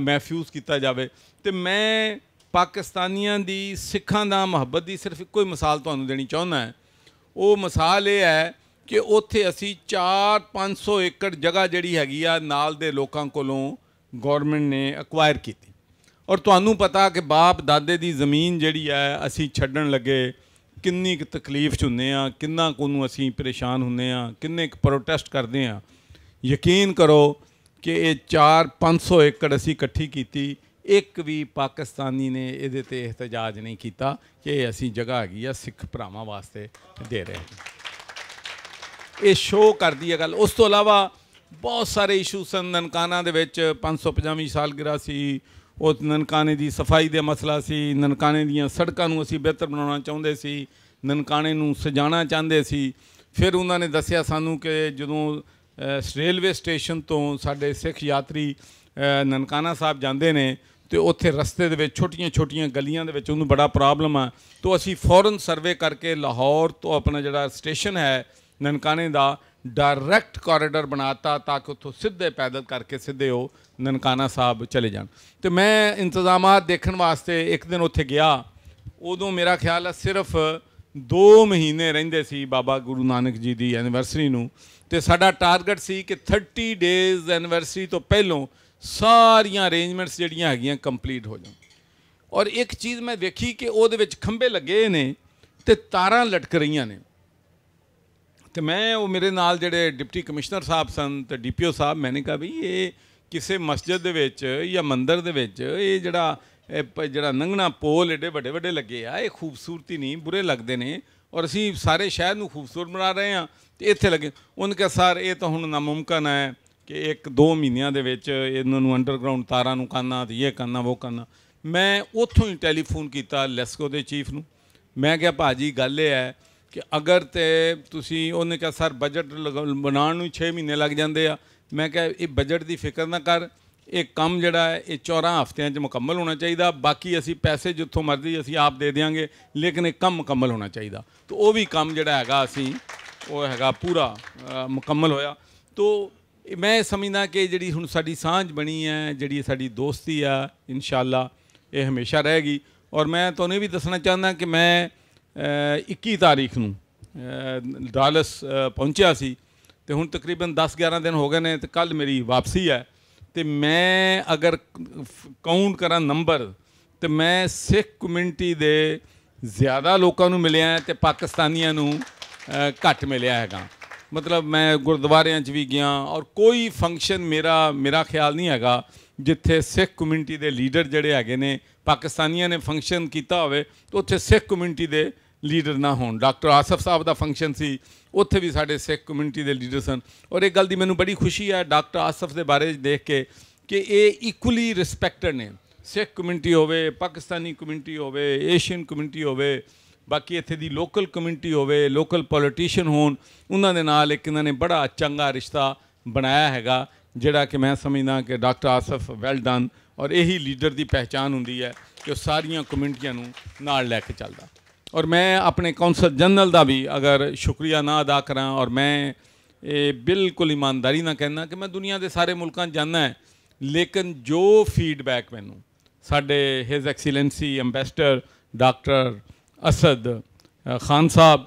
ਮਹਿਫੂਜ਼ ਕੀਤਾ ਜਾਵੇ ਤੇ ਮੈਂ ਪਾਕਿਸਤਾਨੀਆਂ ਦੀ ਸਿੱਖਾਂ ਦਾ ਮੁਹੱਬਤ ਦੀ ਸਿਰਫ ਇੱਕੋ ਹੀ ਮਿਸਾਲ ਤੁਹਾਨੂੰ ਦੇਣੀ ਚਾਹੁੰਦਾ ਹਾਂ ਉਹ ਮਿਸਾਲ ਇਹ ਹੈ ਕਿ ਉੱਥੇ ਅਸੀਂ 4-500 ਏਕੜ ਜਗ੍ਹਾ ਜਿਹੜੀ ਹੈਗੀ ਆ ਨਾਲ ਦੇ ਲੋਕਾਂ ਕੋਲੋਂ ਗਵਰਨਮੈਂਟ ਨੇ ਅਕਵਾਇਰ ਕੀਤੀ ਔਰ ਤੁਹਾਨੂੰ ਪਤਾ ਕਿ ਬਾਪ ਦਾਦੇ ਦੀ ਜ਼ਮੀਨ ਜਿਹੜੀ ਹੈ ਅਸੀਂ ਛੱਡਣ ਲੱਗੇ ਕਿੰਨੀ ਕਿ ਤਕਲੀਫ ਚ ਹੁੰਨੇ ਆ ਕਿੰਨਾ ਕੋ ਨੂੰ ਅਸੀਂ ਪਰੇਸ਼ਾਨ ਹੁੰਨੇ ਆ ਕਿੰਨੇ ਕਿ ਪ੍ਰੋਟੈਸਟ ਕਰਦੇ ਆ ਯਕੀਨ ਕਰੋ ਕਿ ਇਹ 4-500 ਏਕੜ ਅਸੀਂ ਇਕੱਠੀ ਕੀਤੀ ਇੱਕ ਵੀ ਪਾਕਿਸਤਾਨੀ ਨੇ ਇਹਦੇ ਤੇ ਇhtਜਾਜ ਨਹੀਂ ਕੀਤਾ ਕਿ ਅਸੀਂ ਜਗ੍ਹਾ ਹੈਗੀ ਆ ਸਿੱਖ ਭਰਾਵਾਂ ਵਾਸਤੇ ਦੇ ਰਹੇ ਇਹ ਸ਼ੋਅ ਕਰਦੀ ਹੈ ਗੱਲ ਉਸ ਤੋਂ ਇਲਾਵਾ ਬਹੁਤ ਸਾਰੇ ਇਸ਼ੂ ਸਨ ਦੇ ਵਿੱਚ 550ਵੀਂ ਸਾਲ ਗਿਰਾ ਸੀ ਉਹ ਨਨਕਾਣੇ ਦੀ ਸਫਾਈ ਦੇ ਮਸਲਾ ਸੀ ਨਨਕਾਣੇ ਦੀਆਂ ਸੜਕਾਂ ਨੂੰ ਅਸੀਂ ਬਿਹਤਰ ਬਣਾਉਣਾ ਚਾਹੁੰਦੇ ਸੀ ਨਨਕਾਣੇ ਨੂੰ ਸਜਾਣਾ ਚਾਹੁੰਦੇ ਸੀ ਫਿਰ ਉਹਨਾਂ ਨੇ ਦੱਸਿਆ ਸਾਨੂੰ ਕਿ ਜਦੋਂ ਰੇਲਵੇ ਸਟੇਸ਼ਨ ਤੋਂ ਸਾਡੇ ਸਿੱਖ ਯਾਤਰੀ ਨਨਕਾਣਾ ਸਾਹਿਬ ਜਾਂਦੇ ਨੇ ਤੇ ਉੱਥੇ ਰਸਤੇ ਦੇ ਵਿੱਚ ਛੋਟੀਆਂ-ਛੋਟੀਆਂ ਗਲੀਆਂ ਦੇ ਵਿੱਚ ਉਹਨੂੰ ਬੜਾ ਪ੍ਰੋਬਲਮ ਆ ਤੋਂ ਅਸੀਂ ਫੌਰਨ ਸਰਵੇ ਕਰਕੇ ਲਾਹੌਰ ਤੋਂ ਆਪਣਾ ਜਿਹੜਾ ਸਟੇਸ਼ਨ ਹੈ ਨਨਕਾਣੇ ਦਾ ਡਾਇਰੈਕਟ ਕੋਰੀਡੋਰ ਬਣਾਤਾ ਤਾਂ ਕਿ ਉੱਥੋਂ ਸਿੱਧੇ ਪੈਦਲ ਕਰਕੇ ਸਿੱਧੇ ਉਹ ਨਨਕਾਣਾ ਸਾਹਿਬ ਚਲੇ ਜਾਣ ਤੇ ਮੈਂ ਇੰਤਜ਼ਾਮਾਤ ਦੇਖਣ ਵਾਸਤੇ ਇੱਕ ਦਿਨ ਉੱਥੇ ਗਿਆ ਉਦੋਂ ਮੇਰਾ ਖਿਆਲ ਹੈ ਸਿਰਫ 2 ਮਹੀਨੇ ਰਹਿੰਦੇ ਸੀ ਬਾਬਾ ਗੁਰੂ ਨਾਨਕ ਜੀ ਦੀ ਐਨੀਵਰਸਰੀ ਨੂੰ ਤੇ ਸਾਡਾ ਟਾਰਗੇਟ ਸੀ ਕਿ 30 ਡੇਜ਼ ਐਨੀਵਰਸਰੀ ਤੋਂ ਪਹਿਲਾਂ ਸਾਰੀਆਂ ਅਰੇਂਜਮੈਂਟਸ ਜਿਹੜੀਆਂ ਹੈਗੀਆਂ ਕੰਪਲੀਟ ਹੋ ਜਾਣ ਔਰ ਇੱਕ ਚੀਜ਼ ਮੈਂ ਵੇਖੀ ਕਿ ਉਹਦੇ ਵਿੱਚ ਖੰਬੇ ਲੱਗੇ ਨੇ ਤੇ ਤਾਰਾਂ ਲਟਕ ਰਹੀਆਂ ਨੇ ਤੇ ਮੈਂ ਉਹ ਮੇਰੇ ਨਾਲ ਜਿਹੜੇ ਡਿਪਟੀ ਕਮਿਸ਼ਨਰ ਸਾਹਿਬ ਸਨ ਤੇ ਡੀਪੀਓ ਸਾਹਿਬ ਮੈਨੇ ਕਿਹਾ ਵੀ ਇਹ ਕਿਸੇ ਮਸਜਿਦ ਦੇ ਵਿੱਚ ਜਾਂ ਮੰਦਿਰ ਦੇ ਵਿੱਚ ਇਹ ਜਿਹੜਾ ਜਿਹੜਾ ਨੰਗਣਾ ਪੋਲ ਏਡੇ ਵੱਡੇ ਵੱਡੇ ਲੱਗੇ ਆ ਇਹ ਖੂਬਸੂਰਤੀ ਨਹੀਂ ਬੁਰੇ ਲੱਗਦੇ ਨੇ ਔਰ ਅਸੀਂ ਸਾਰੇ ਸ਼ਹਿਰ ਨੂੰ ਖੂਬਸੂਰਤ ਬਣਾ ਰਹੇ ਆ ਤੇ ਇੱਥੇ ਲੱਗੇ ਉਹਨਾਂ ਕਾ ਸਰ ਇਹ ਤਾਂ ਹੁਣ ਨਾਮੁਮਕਨ ਹੈ ਕਿ ਇੱਕ ਦੋ ਮਹੀਨਿਆਂ ਦੇ ਵਿੱਚ ਇਹਨਾਂ ਨੂੰ ਅੰਡਰਗਰਾਉਂਡ ਤਾਰਾਂ ਨੂੰ ਕੰਨਾਂ ਤੇ ਇਹ ਕਰਨਾ ਉਹ ਕਰਨਾ ਮੈਂ ਉੱਥੋਂ ਹੀ ਟੈਲੀਫੋਨ ਕੀਤਾ ਲੈਸਕੋ ਦੇ ਚੀਫ ਨੂੰ ਮੈਂ ਕਿਹਾ ਭਾਜੀ ਗੱਲ ਇਹ ਹੈ ਕਿ ਅਗਰ ਤੇ ਤੁਸੀਂ ਉਹਨੇ ਕਿਹਾ ਸਰ ਬਜਟ ਬਣਾਉਣ ਨੂੰ 6 ਮਹੀਨੇ ਲੱਗ ਜਾਂਦੇ ਆ ਮੈਂ ਕਿਹਾ ਇਹ ਬਜਟ ਦੀ ਫਿਕਰ ਨਾ ਕਰ ਇਹ ਕੰਮ ਜਿਹੜਾ ਹੈ ਇਹ 14 ਹਫ਼ਤਿਆਂ 'ਚ ਮੁਕੰਮਲ ਹੋਣਾ ਚਾਹੀਦਾ ਬਾਕੀ ਅਸੀਂ ਪੈਸੇ ਜਿੱਥੋਂ ਮਰਜ਼ੀ ਅਸੀਂ ਆਪ ਦੇ ਦੇਵਾਂਗੇ ਲੇਕਿਨ ਇਹ ਕੰਮ ਮੁਕੰਮਲ ਹੋਣਾ ਚਾਹੀਦਾ ਤੋਂ ਉਹ ਵੀ ਕੰਮ ਜਿਹੜਾ ਹੈਗਾ ਅਸੀਂ ਉਹ ਹੈਗਾ ਪੂਰਾ ਮੁਕੰਮਲ ਹੋਇਆ ਤੋਂ ਮੈਂ ਸਮਝਦਾ ਕਿ ਜਿਹੜੀ ਹੁਣ ਸਾਡੀ ਸਾਂਝ ਬਣੀ ਹੈ ਜਿਹੜੀ ਸਾਡੀ ਦੋਸਤੀ ਆ ਇਨਸ਼ਾਅੱਲਾ ਇਹ ਹਮੇਸ਼ਾ ਰਹੇਗੀ ਔਰ ਮੈਂ ਤੁਹਾਨੂੰ ਵੀ ਦੱਸਣਾ ਚਾਹੁੰਦਾ ਕਿ ਮੈਂ 21 ਤਾਰੀਖ ਨੂੰ ਡਾਲਸ ਪਹੁੰਚਿਆ ਸੀ ਤੇ ਹੁਣ ਤਕਰੀਬਨ 10-11 ਦਿਨ ਹੋ ਗਏ ਨੇ ਤੇ ਕੱਲ ਮੇਰੀ ਵਾਪਸੀ ਹੈ ਤੇ ਮੈਂ ਅਗਰ ਕਾਊਂਟ ਕਰਾਂ ਨੰਬਰ ਤੇ ਮੈਂ ਸਿੱਖ ਕਮਿਊਨਿਟੀ ਦੇ ਜ਼ਿਆਦਾ ਲੋਕਾਂ ਨੂੰ ਮਿਲਿਆ ਤੇ ਪਾਕਿਸਤਾਨੀਆਂ ਨੂੰ ਘੱਟ ਮਿਲਿਆ ਹੈਗਾ ਮਤਲਬ ਮੈਂ ਗੁਰਦੁਆਰਿਆਂ 'ਚ ਵੀ ਗਿਆ ਔਰ ਕੋਈ ਫੰਕਸ਼ਨ ਮੇਰਾ ਮੇਰਾ ਖਿਆਲ ਨਹੀਂ ਹੈਗਾ ਜਿੱਥੇ ਸਿੱਖ ਕਮਿਊਨਿਟੀ ਦੇ ਲੀਡਰ ਜਿਹੜੇ ਹੈਗੇ ਨੇ ਪਾਕਿਸਤਾਨੀਆਂ ਨੇ ਫੰਕਸ਼ਨ ਕੀਤਾ ਹੋਵੇ ਉੱਥੇ ਸਿੱਖ ਕਮਿਊਨਿਟੀ ਦੇ ਲੀਡਰ ਨਾ ਹੋਣ ਡਾਕਟਰ ਆਸਫ ਸਾਹਿਬ ਦਾ ਫੰਕਸ਼ਨ ਸੀ ਉੱਥੇ ਵੀ ਸਾਡੇ ਸਿੱਖ ਕਮਿਊਨਿਟੀ ਦੇ ਲੀਡਰ ਸਨ ਔਰ ਇਹ ਗੱਲ ਦੀ ਮੈਨੂੰ ਬੜੀ ਖੁਸ਼ੀ ਹੈ ਡਾਕਟਰ ਆਸਫ ਦੇ ਬਾਰੇ ਦੇਖ ਕੇ ਕਿ ਇਹ ਇਕੁਅਲੀ ਰਿਸਪੈਕਟਡ ਨੇ ਸਿੱਖ ਕਮਿਊਨਿਟੀ ਹੋਵੇ ਪਾਕਿਸਤਾਨੀ ਕਮਿਊਨਿਟੀ ਹੋਵੇ ਏਸ਼ੀਅਨ ਕਮਿਊਨਿਟੀ ਹੋਵੇ ਬਾਕੀ ਇੱਥੇ ਦੀ ਲੋਕਲ ਕਮਿਊਨਿਟੀ ਹੋਵੇ ਲੋਕਲ ਪੋਲੀਟੀਸ਼ੀਅਨ ਹੋਣ ਉਹਨਾਂ ਦੇ ਨਾਲ ਇੱਕ ਇਹਨਾਂ ਨੇ ਬੜਾ ਚੰਗਾ ਰਿਸ਼ਤਾ ਬਣਾਇਆ ਹੈਗਾ ਜਿਹੜਾ ਕਿ ਮੈਂ ਸਮਝਦਾ ਕਿ ਡਾਕਟਰ ਆਸਫ ਵੈਲ ਡਨ ਔਰ ਇਹੀ ਲੀਡਰ ਦੀ ਪਹਿਚਾਨ ਹੁੰਦੀ ਹੈ ਕਿ ਉਹ ਸਾਰੀਆਂ ਕਮਿਊਨਿਟੀਆਂ ਨੂੰ ਨਾਲ ਲੈ ਕੇ ਚੱਲਦਾ ਔਰ ਮੈਂ ਆਪਣੇ ਕੌਂਸਲ ਜਨਰਲ ਦਾ ਵੀ ਅਗਰ ਸ਼ੁਕਰੀਆ ਨਾ ਅਦਾ ਕਰਾਂ ਔਰ ਮੈਂ ਇਹ ਬਿਲਕੁਲ ਇਮਾਨਦਾਰੀ ਨਾਲ ਕਹਿਣਾ ਕਿ ਮੈਂ ਦੁਨੀਆ ਦੇ ਸਾਰੇ ਮੁਲਕਾਂ ਜਾਣਾ ਹੈ ਲੇਕਿਨ ਜੋ ਫੀਡਬੈਕ ਮੈਨੂੰ ਸਾਡੇ his excellency ambassador doctor Asad Khan sahib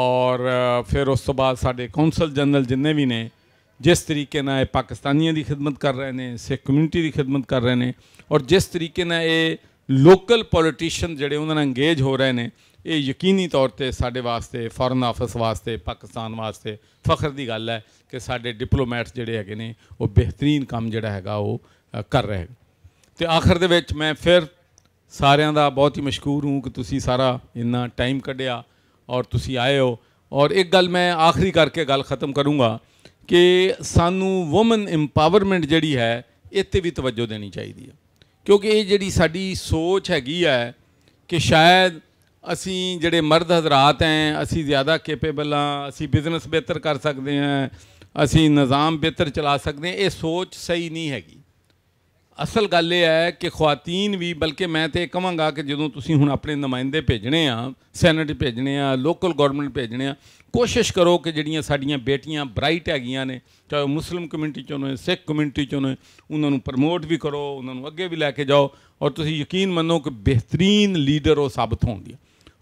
ਔਰ ਫਿਰ ਉਸ ਤੋਂ ਬਾਅਦ ਸਾਡੇ ਕੌਂਸਲ ਜਨਰਲ ਜਿੰਨੇ ਵੀ ਨੇ ਜਿਸ ਤਰੀਕੇ ਨਾਲ ਇਹ ਪਾਕਿਸਤਾਨੀਆਂ ਦੀ ਖਿਦਮਤ ਕਰ ਰਹੇ ਨੇ ਸਿੱਖ ਕਮਿਊਨਿਟੀ ਦੀ ਖਿਦਮਤ ਕਰ ਰਹੇ ਨੇ ਔਰ ਜਿਸ ਤਰੀਕੇ ਨਾਲ ਇਹ ਲੋਕਲ ਪੋਲੀਟੀਸ਼ੀਅਨ ਜਿਹੜੇ ਉਹਨਾਂ ਨਾਲ ਇੰਗੇਜ ਹੋ ਰਹੇ ਨੇ ਇਹ ਯਕੀਨੀ ਤੌਰ ਤੇ ਸਾਡੇ ਵਾਸਤੇ ਫੋਰਨ ਆਫਿਸ ਵਾਸਤੇ ਪਾਕਿਸਤਾਨ ਵਾਸਤੇ ਫਖਰ ਦੀ ਗੱਲ ਹੈ ਕਿ ਸਾਡੇ ਡਿਪਲੋਮੈਟਸ ਜਿਹੜੇ ਹੈਗੇ ਨੇ ਉਹ ਬਿਹਤਰੀਨ ਕੰਮ ਜਿਹੜਾ ਹੈਗਾ ਉਹ ਕਰ ਰਹੇ ਤੇ ਆਖਰ ਦੇ ਵਿੱਚ ਮੈਂ ਫਿਰ ਸਾਰਿਆਂ ਦਾ ਬਹੁਤ ਹੀ ਮਸ਼ਕੂਰ ਹੂੰ ਕਿ ਤੁਸੀਂ ਸਾਰਾ ਇੰਨਾ ਟਾਈਮ ਕੱਢਿਆ ਔਰ ਤੁਸੀਂ ਆਏ ਹੋ ਔਰ ਇੱਕ ਗੱਲ ਮੈਂ ਆਖਰੀ ਕਰਕੇ ਗੱਲ ਖਤਮ ਕਰੂੰਗਾ ਕਿ ਸਾਨੂੰ ਔਮਨ ਇੰਪਾਵਰਮੈਂਟ ਜਿਹੜੀ ਹੈ ਇੱਥੇ ਵੀ ਤਵੱਜੋ ਦੇਣੀ ਚਾਹੀਦੀ ਹੈ ਕਿਉਂਕਿ ਇਹ ਜਿਹੜੀ ਸਾਡੀ ਸੋਚ ਹੈਗੀ ਹੈ ਕਿ ਸ਼ਾਇਦ ਅਸੀਂ ਜਿਹੜੇ ਮਰਦ ਹਜ਼ਰਤ ਐ ਅਸੀਂ ਜ਼ਿਆਦਾ ਕੈਪੇਬਲ ਆ ਅਸੀਂ ਬਿਜ਼ਨਸ ਬਿਹਤਰ ਕਰ ਸਕਦੇ ਆ ਅਸੀਂ ਨਿਜ਼ਾਮ ਬਿਹਤਰ ਚਲਾ ਸਕਦੇ ਆ ਇਹ ਸੋਚ ਸਹੀ ਨਹੀਂ ਹੈਗੀ ਅਸਲ ਗੱਲ ਇਹ ਹੈ ਕਿ ਖਵਾਤੀਨ ਵੀ ਬਲਕਿ ਮੈਂ ਤੇ ਕਹਾਂਗਾ ਕਿ ਜਦੋਂ ਤੁਸੀਂ ਹੁਣ ਆਪਣੇ ਨੁਮਾਇੰਦੇ ਭੇਜਣੇ ਆ ਸੈਨੇਟ ਭੇਜਣੇ ਆ ਲੋਕਲ ਗਵਰਨਮੈਂਟ ਭੇਜਣੇ ਆ ਕੋਸ਼ਿਸ਼ ਕਰੋ ਕਿ ਜਿਹੜੀਆਂ ਸਾਡੀਆਂ ਬੇਟੀਆਂ ਬ੍ਰਾਈਟ ਹੈਗੀਆਂ ਨੇ ਚਾਹੇ ਮੁਸਲਮ ਕਮਿਊਨਿਟੀ ਚੋਂ ਨੇ ਸਿੱਖ ਕਮਿਊਨਿਟੀ ਚੋਂ ਨੇ ਉਹਨਾਂ ਨੂੰ ਪ੍ਰਮੋਟ ਵੀ ਕਰੋ ਉਹਨਾਂ ਨੂੰ ਅੱਗੇ ਵੀ ਲੈ ਕੇ ਜਾਓ ਔਰ ਤੁਸੀਂ ਯਕੀਨ ਮੰਨੋ ਕਿ ਬਿਹਤਰੀਨ ਲੀਡਰ ਉਹ ਸਾਬਤ ਹੋਣਗੇ